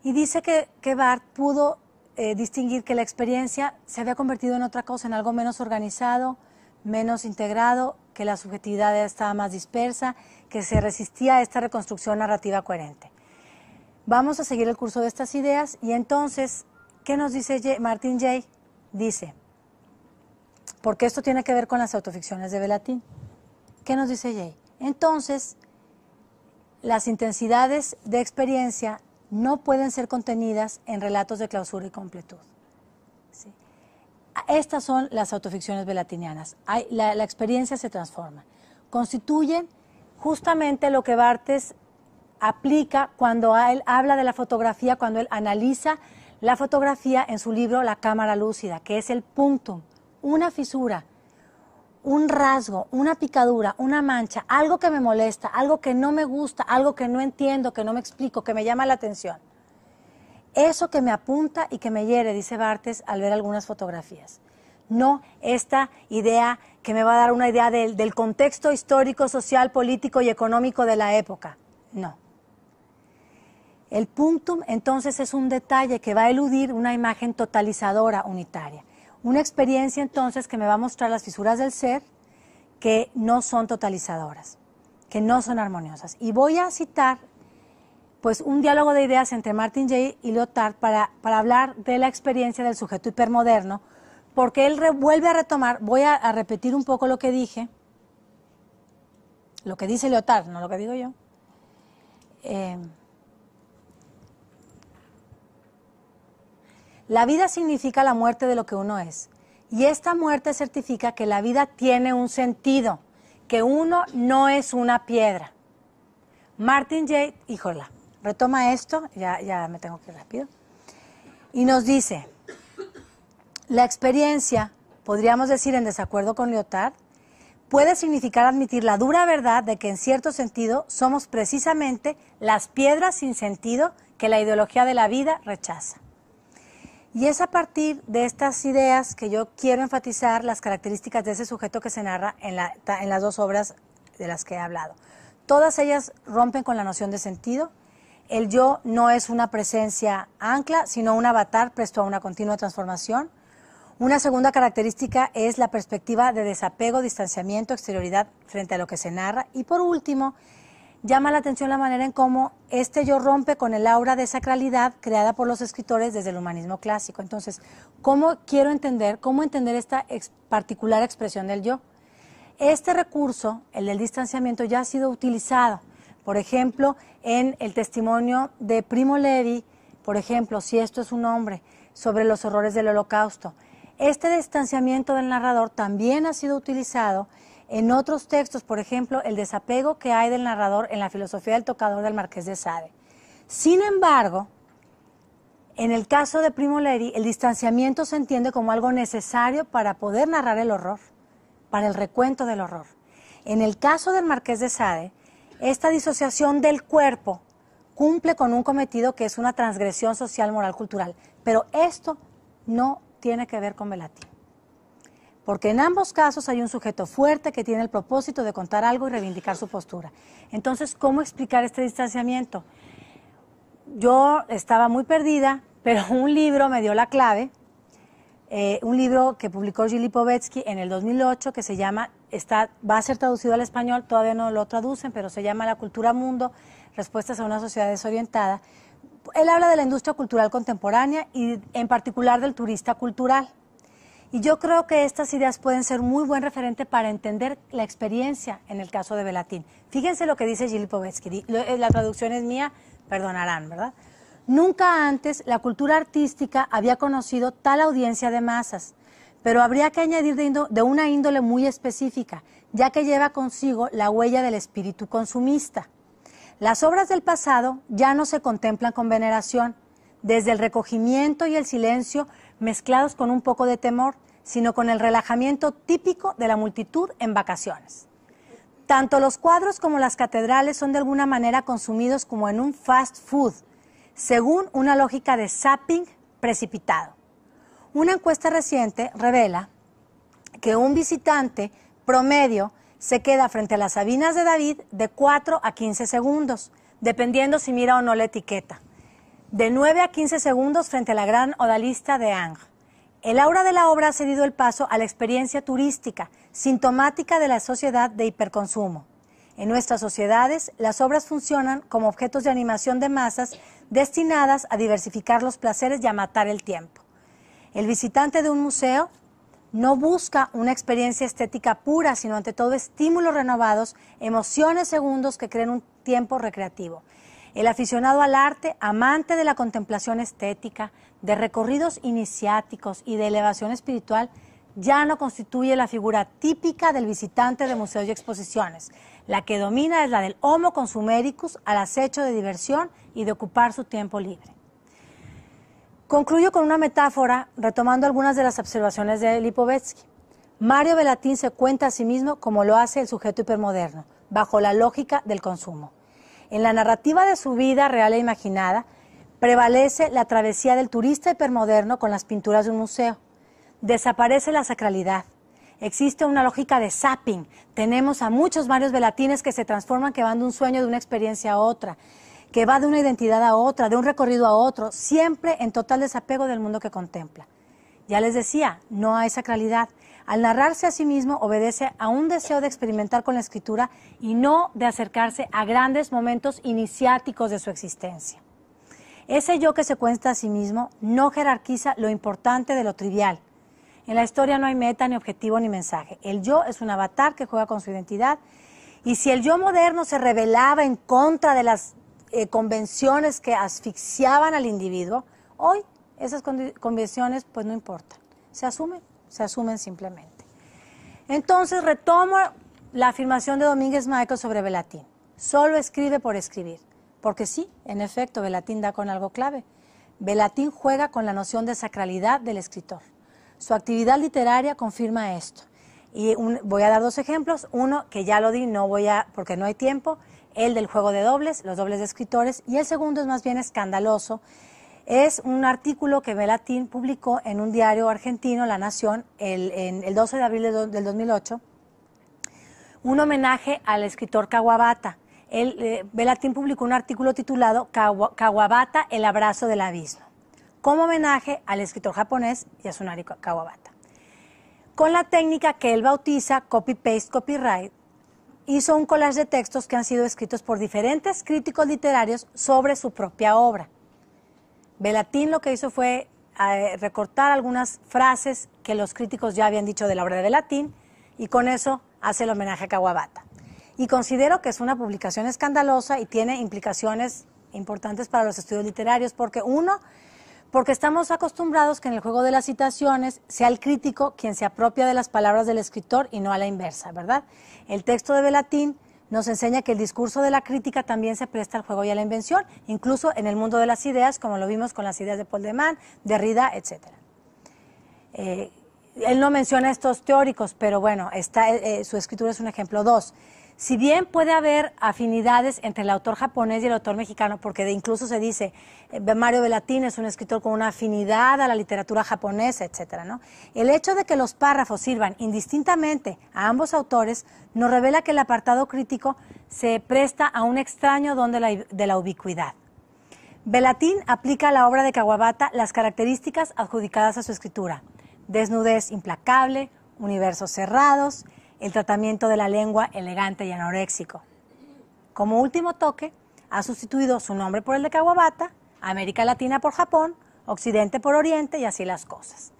y dice que, Barthes pudo eh, distinguir que la experiencia se había convertido en otra cosa, en algo menos organizado, menos integrado, que la subjetividad estaba más dispersa, que se resistía a esta reconstrucción narrativa coherente. Vamos a seguir el curso de estas ideas y entonces, ¿qué nos dice Jay? Martin Jay? Dice, porque esto tiene que ver con las autoficciones de belatín ¿Qué nos dice Jay? Entonces, las intensidades de experiencia no pueden ser contenidas en relatos de clausura y completud. Estas son las autoficciones velatinianas. la, experiencia se transforma. Constituyen justamente lo que Bartes aplica cuando él habla de la fotografía, cuando él analiza la fotografía en su libro La cámara lúcida, que es el punto, una fisura un rasgo, una picadura, una mancha, algo que me molesta, algo que no me gusta, algo que no entiendo, que no me explico, que me llama la atención. Eso que me apunta y que me hiere, dice Bartes al ver algunas fotografías. No esta idea que me va a dar una idea del, contexto histórico, social, político y económico de la época. No. El punctum entonces es un detalle que va a eludir una imagen totalizadora unitaria. Una experiencia entonces que me va a mostrar las fisuras del ser que no son totalizadoras, que no son armoniosas. Y voy a citar pues un diálogo de ideas entre Martin Jay y Leotard para, para hablar de la experiencia del sujeto hipermoderno, porque él vuelve a retomar, voy a, repetir un poco lo que dije, lo que dice Leotard, no lo que digo yo. Eh, La vida significa la muerte de lo que uno es. Y esta muerte certifica que la vida tiene un sentido, que uno no es una piedra. Martin J. Híjola, retoma esto, ya, ya me tengo que ir rápido. Y nos dice, la experiencia, podríamos decir en desacuerdo con Lyotard, puede significar admitir la dura verdad de que en cierto sentido somos precisamente las piedras sin sentido que la ideología de la vida rechaza. Y es a partir de estas ideas que yo quiero enfatizar las características de ese sujeto que se narra en, las dos obras de las que he hablado. Todas ellas rompen con la noción de sentido. El yo no es una presencia ancla, sino un avatar presto a una continua transformación. Una segunda característica es la perspectiva de desapego, distanciamiento, exterioridad frente a lo que se narra. Y por último, llama la atención la manera en cómo este yo rompe con el aura de sacralidad creada por los escritores desde el humanismo clásico. Entonces, ¿cómo quiero entender, cómo entender esta particular expresión del yo? Este recurso, el del distanciamiento, ya ha sido utilizado, por ejemplo, en el testimonio de Primo Levi, por ejemplo, si esto es un hombre, sobre los horrores del holocausto. Este distanciamiento del narrador también ha sido utilizado en otros textos, por ejemplo, el desapego que hay del narrador en la filosofía del tocador del marqués de Sade. Sin embargo, en el caso de Primo Levi, el distanciamiento se entiende como algo necesario para poder narrar el horror, para el recuento del horror. En el caso del marqués de Sade, esta disociación del cuerpo cumple con un cometido que es una transgresión social, moral, cultural. Pero esto no tiene que ver con Velati porque en ambos casos hay un sujeto fuerte que tiene el propósito de contar algo y reivindicar su postura. Entonces, ¿cómo explicar este distanciamiento? Yo estaba muy perdida, pero un libro me dio la clave, eh, un libro que publicó Gili Povetsky en el 2008 que se llama, está, va a ser traducido al español, todavía no lo traducen, pero se llama La cultura mundo, respuestas a una sociedad desorientada. Él habla de la industria cultural contemporánea y en particular del turista cultural. Y yo creo que estas ideas pueden ser muy buen referente para entender la experiencia en el caso de Belatín. Fíjense lo que dice Gilles Povetsky. Eh, la traducción es mía, perdonarán, ¿verdad? Nunca antes la cultura artística había conocido tal audiencia de masas, pero habría que añadir de una índole muy específica, ya que lleva consigo la huella del espíritu consumista. Las obras del pasado ya no se contemplan con veneración, desde el recogimiento y el silencio mezclados con un poco de temor, sino con el relajamiento típico de la multitud en vacaciones. Tanto los cuadros como las catedrales son de alguna manera consumidos como en un fast food, según una lógica de zapping precipitado. Una encuesta reciente revela que un visitante promedio se queda frente a las Sabinas de David de 4 a 15 segundos, dependiendo si mira o no la etiqueta. De 9 a 15 segundos frente a la gran odalista de Ang el aura de la obra ha cedido el paso a la experiencia turística, sintomática de la sociedad de hiperconsumo. En nuestras sociedades, las obras funcionan como objetos de animación de masas destinadas a diversificar los placeres y a matar el tiempo. El visitante de un museo no busca una experiencia estética pura, sino ante todo estímulos renovados, emociones segundos que creen un tiempo recreativo. El aficionado al arte, amante de la contemplación estética, de recorridos iniciáticos y de elevación espiritual, ya no constituye la figura típica del visitante de museos y exposiciones. La que domina es la del Homo consumericus al acecho de diversión y de ocupar su tiempo libre. Concluyo con una metáfora retomando algunas de las observaciones de Lipovetsky. Mario Velatín se cuenta a sí mismo como lo hace el sujeto hipermoderno, bajo la lógica del consumo. En la narrativa de su vida real e imaginada, prevalece la travesía del turista hipermoderno con las pinturas de un museo. Desaparece la sacralidad. Existe una lógica de zapping. Tenemos a muchos varios velatines que se transforman, que van de un sueño, de una experiencia a otra, que va de una identidad a otra, de un recorrido a otro, siempre en total desapego del mundo que contempla. Ya les decía, no hay sacralidad al narrarse a sí mismo, obedece a un deseo de experimentar con la escritura y no de acercarse a grandes momentos iniciáticos de su existencia. Ese yo que se cuenta a sí mismo no jerarquiza lo importante de lo trivial. En la historia no hay meta, ni objetivo, ni mensaje. El yo es un avatar que juega con su identidad. Y si el yo moderno se rebelaba en contra de las eh, convenciones que asfixiaban al individuo, hoy esas convenciones pues no importan. Se asumen se asumen simplemente. Entonces retomo la afirmación de Domínguez Michael sobre Velatín. Solo escribe por escribir, porque sí, en efecto, Belatín da con algo clave. Velatín juega con la noción de sacralidad del escritor. Su actividad literaria confirma esto. Y voy a dar dos ejemplos. Uno, que ya lo di, no voy a, porque no hay tiempo, el del juego de dobles, los dobles de escritores, y el segundo es más bien escandaloso, es un artículo que Velatín publicó en un diario argentino, La Nación, el, en el 12 de abril del 2008, un homenaje al escritor Kawabata. Velatín eh, publicó un artículo titulado Kawabata, el abrazo del abismo, como homenaje al escritor japonés Yasunari Kawabata. Con la técnica que él bautiza copy-paste, copyright, hizo un collage de textos que han sido escritos por diferentes críticos literarios sobre su propia obra. Belatín lo que hizo fue eh, recortar algunas frases que los críticos ya habían dicho de la obra de Belatín y con eso hace el homenaje a Kawabata. Y considero que es una publicación escandalosa y tiene implicaciones importantes para los estudios literarios porque uno, porque estamos acostumbrados que en el juego de las citaciones sea el crítico quien se apropia de las palabras del escritor y no a la inversa, ¿verdad? El texto de Belatín nos enseña que el discurso de la crítica también se presta al juego y a la invención, incluso en el mundo de las ideas, como lo vimos con las ideas de Paul de Derrida, etc. Eh, él no menciona estos teóricos, pero bueno, está, eh, eh, su escritura es un ejemplo. Dos, si bien puede haber afinidades entre el autor japonés y el autor mexicano, porque de incluso se dice, que eh, Mario Belatín es un escritor con una afinidad a la literatura japonesa, etc., El hecho de que los párrafos sirvan indistintamente a ambos autores nos revela que el apartado crítico se presta a un extraño don de la, ubicuidad. Velatín aplica a la obra de Kawabata las características adjudicadas a su escritura. Desnudez implacable, universos cerrados, el tratamiento de la lengua elegante y anoréxico. Como último toque, ha sustituido su nombre por el de Caguabata, América Latina por Japón, Occidente por Oriente y así las cosas.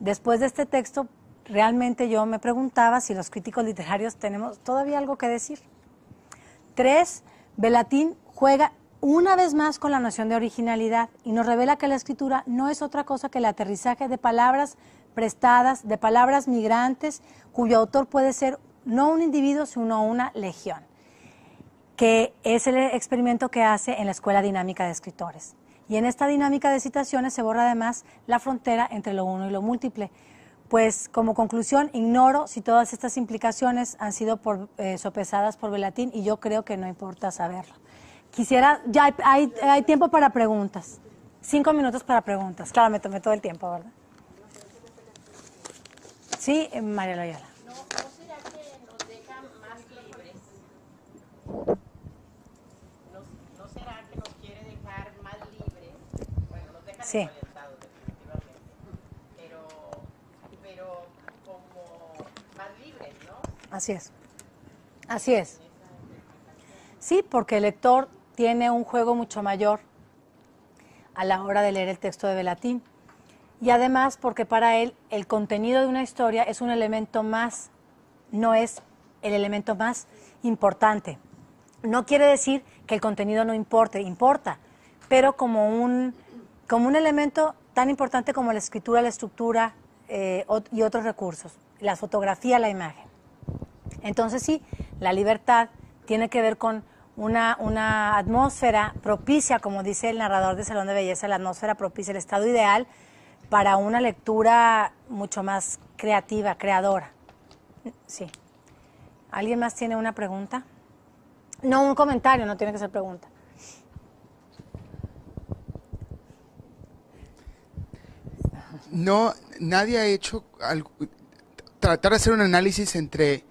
Después de este texto, realmente yo me preguntaba si los críticos literarios tenemos todavía algo que decir. Tres, Belatín juega una vez más con la noción de originalidad y nos revela que la escritura no es otra cosa que el aterrizaje de palabras prestadas, de palabras migrantes cuyo autor puede ser no un individuo, sino una legión, que es el experimento que hace en la Escuela Dinámica de Escritores. Y en esta dinámica de citaciones se borra además la frontera entre lo uno y lo múltiple. Pues como conclusión, ignoro si todas estas implicaciones han sido eh, sopesadas por Velatín y yo creo que no importa saberlo. Quisiera, ya hay tiempo para preguntas. Cinco minutos para preguntas. Claro, me tomé todo el tiempo, ¿verdad? Sí, María Loyola. ¿No, será que nos deja más libres? ¿No, no será que nos quiere dejar más libres? Bueno, nos deja sí. definitivamente, pero, pero como más libres, ¿no? Así es, así es. Sí, porque el lector tiene un juego mucho mayor a la hora de leer el texto de Belatín. Y además porque para él el contenido de una historia es un elemento más, no es el elemento más importante. No quiere decir que el contenido no importe, importa, pero como un, elemento tan importante como la escritura, la estructura eh, y otros recursos, la fotografía, la imagen. Entonces sí, la libertad tiene que ver con una, una atmósfera propicia, como dice el narrador de Salón de Belleza, la atmósfera propicia, el estado ideal para una lectura mucho más creativa, creadora. Sí. ¿Alguien más tiene una pregunta? No, un comentario, no tiene que ser pregunta. No, nadie ha hecho tratar de hacer un análisis entre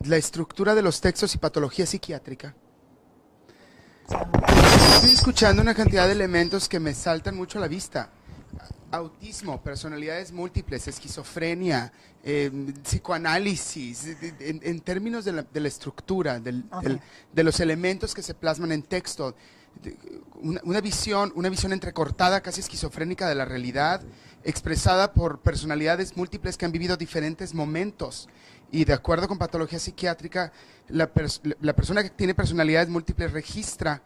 la estructura de los textos y patología psiquiátrica. Estoy escuchando una cantidad de elementos que me saltan mucho a la vista autismo, personalidades múltiples, esquizofrenia, em, psicoanálisis, en, términos de la, estructura, de los elementos que se plasman en texto, una, visión, una visión entrecortada, casi esquizofrénica de la realidad, expresada por personalidades múltiples que han vivido diferentes momentos. Y de acuerdo con patología psiquiátrica, la persona que tiene personalidades múltiples registra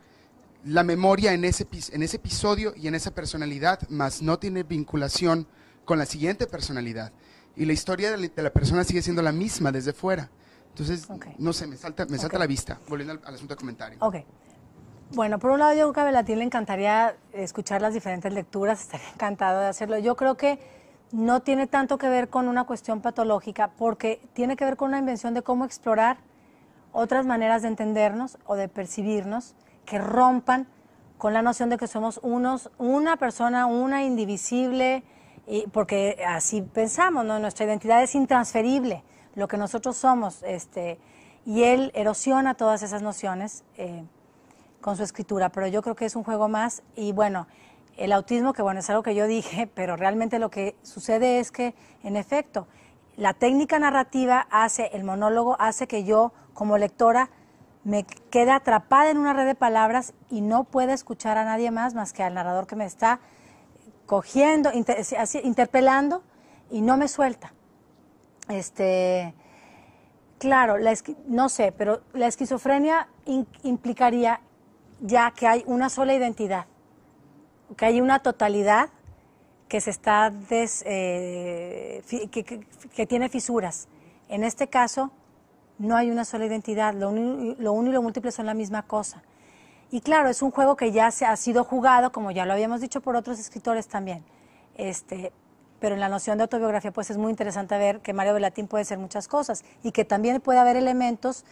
la memoria en ese, en ese episodio y en esa personalidad, más no tiene vinculación con la siguiente personalidad. Y la historia de la, persona sigue siendo la misma desde fuera. Entonces, no sé, me salta, me salta la vista, volviendo al, asunto de comentario. Ok. Bueno, por un lado, yo creo que a Belatín le encantaría escuchar las diferentes lecturas, estaría encantado de hacerlo. Yo creo que no tiene tanto que ver con una cuestión patológica, porque tiene que ver con una invención de cómo explorar otras maneras de entendernos o de percibirnos que rompan con la noción de que somos unos, una persona, una indivisible, y porque así pensamos, nuestra identidad es intransferible, lo que nosotros somos, este, y él erosiona todas esas nociones eh, con su escritura, pero yo creo que es un juego más, y bueno, el autismo, que bueno, es algo que yo dije, pero realmente lo que sucede es que, en efecto, la técnica narrativa hace, el monólogo hace que yo, como lectora, me queda atrapada en una red de palabras y no puede escuchar a nadie más más que al narrador que me está cogiendo, interpelando y no me suelta. Este, claro, la, no sé, pero la esquizofrenia implicaría ya que hay una sola identidad, que hay una totalidad que se está eh, que tiene fisuras. En este caso, no hay una sola identidad, lo, uno y lo múltiple son la misma cosa. Y claro, es un juego que ya se ha sido jugado, como ya lo habíamos dicho por otros escritores también. Este, pero en la noción de autobiografía, pues es muy interesante ver que Mario latín puede ser muchas cosas y que también puede haber elementos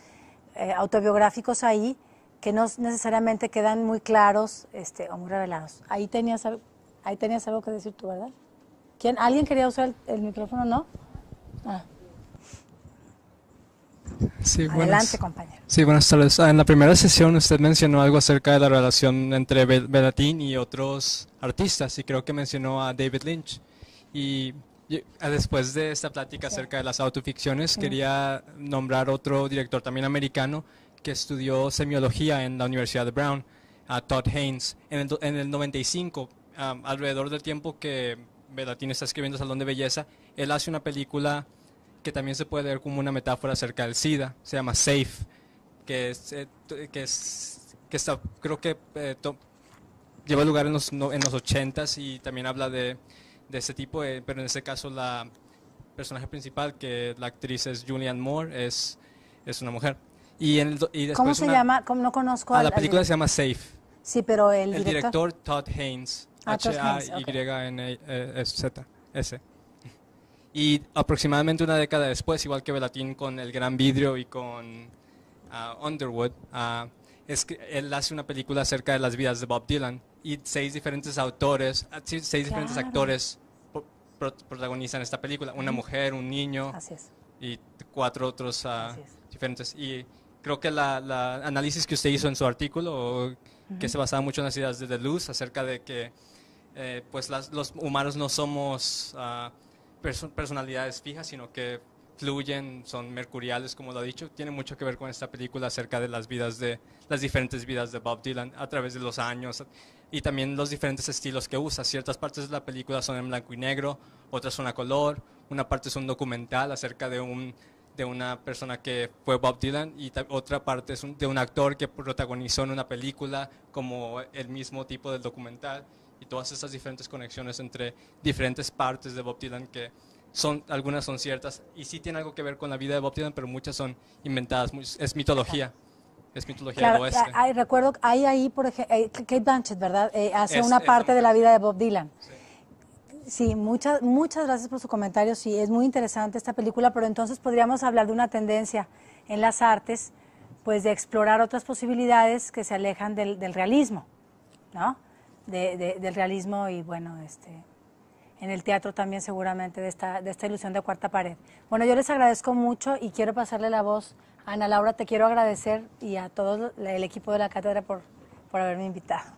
eh, autobiográficos ahí que no necesariamente quedan muy claros este, o muy revelados. Ahí tenías, ahí tenías algo que decir tú, ¿verdad? ¿Quién? ¿Alguien quería usar el, el micrófono? ¿No? Ah. Sí, Adelante, buenas. compañero. Sí, buenas tardes. Ah, en la primera sesión usted mencionó algo acerca de la relación entre Belatín y otros artistas, y creo que mencionó a David Lynch. Y ah, después de esta plática acerca de las autoficciones, quería nombrar otro director también americano que estudió semiología en la Universidad de Brown, a Todd Haynes. En el, 95, ah, alrededor del tiempo que Belatín está escribiendo Salón de Belleza, él hace una película que también se puede ver como una metáfora acerca del SIDA, se llama SAFE, que es, eh, que, es que está, creo que eh, lleva lugar en los, en los 80 y también habla de, de ese tipo, eh, pero en este caso la personaje principal, que la actriz es Julianne Moore, es, es una mujer. Y, ¿Cómo se llama? ¿Cómo no conozco a, ah, la película se llama Safe. Sí, pero el, el director... Todd Haynes, ah, H-A-Y-N-Z-S. Y aproximadamente una década después, igual que Velatín con El Gran Vidrio y con ah, Underwood, ah, es que él hace una película acerca de las vidas de Bob Dylan y seis diferentes autores, ah, seis diferentes actores protagonizan esta película, una mujer, un niño y cuatro otros diferentes. Y creo que el análisis que usted hizo en su artículo, que se basaba mucho en las ideas de Deleuze acerca de que eh, pues los humanos no somos personalidades fijas, sino que fluyen, son mercuriales, como lo ha dicho. Tiene mucho que ver con esta película acerca de las vidas de las diferentes vidas de Bob Dylan a través de los años y también los diferentes estilos que usa. Ciertas partes de la película son en blanco y negro, otras son a color, una parte es un documental acerca de una persona que fue Bob Dylan y otra parte es de un actor que protagonizó en una película como el mismo tipo del documental todas esas diferentes conexiones entre diferentes partes de Bob Dylan que son, algunas son ciertas y sí tienen algo que ver con la vida de Bob Dylan, pero muchas son inventadas, es mitología. Es mitología del oeste. Ah, recuerdo, hay ahí, por ejemplo, eh, Kate Blanchett, ¿verdad? Eh, hace una parte de la vida de Bob Dylan. Sí. muchas, muchas gracias por su comentario. Sí, es muy interesante esta película, pero entonces podríamos hablar de una tendencia en las artes, pues de explorar otras posibilidades que se alejan del, del realismo, ¿no? del realismo y bueno, este, en el teatro también seguramente de esta, de esta ilusión de cuarta pared. Bueno, yo les agradezco mucho y quiero pasarle la voz a Ana Laura, te quiero agradecer y a todo el equipo de la cátedra por, por haberme invitado.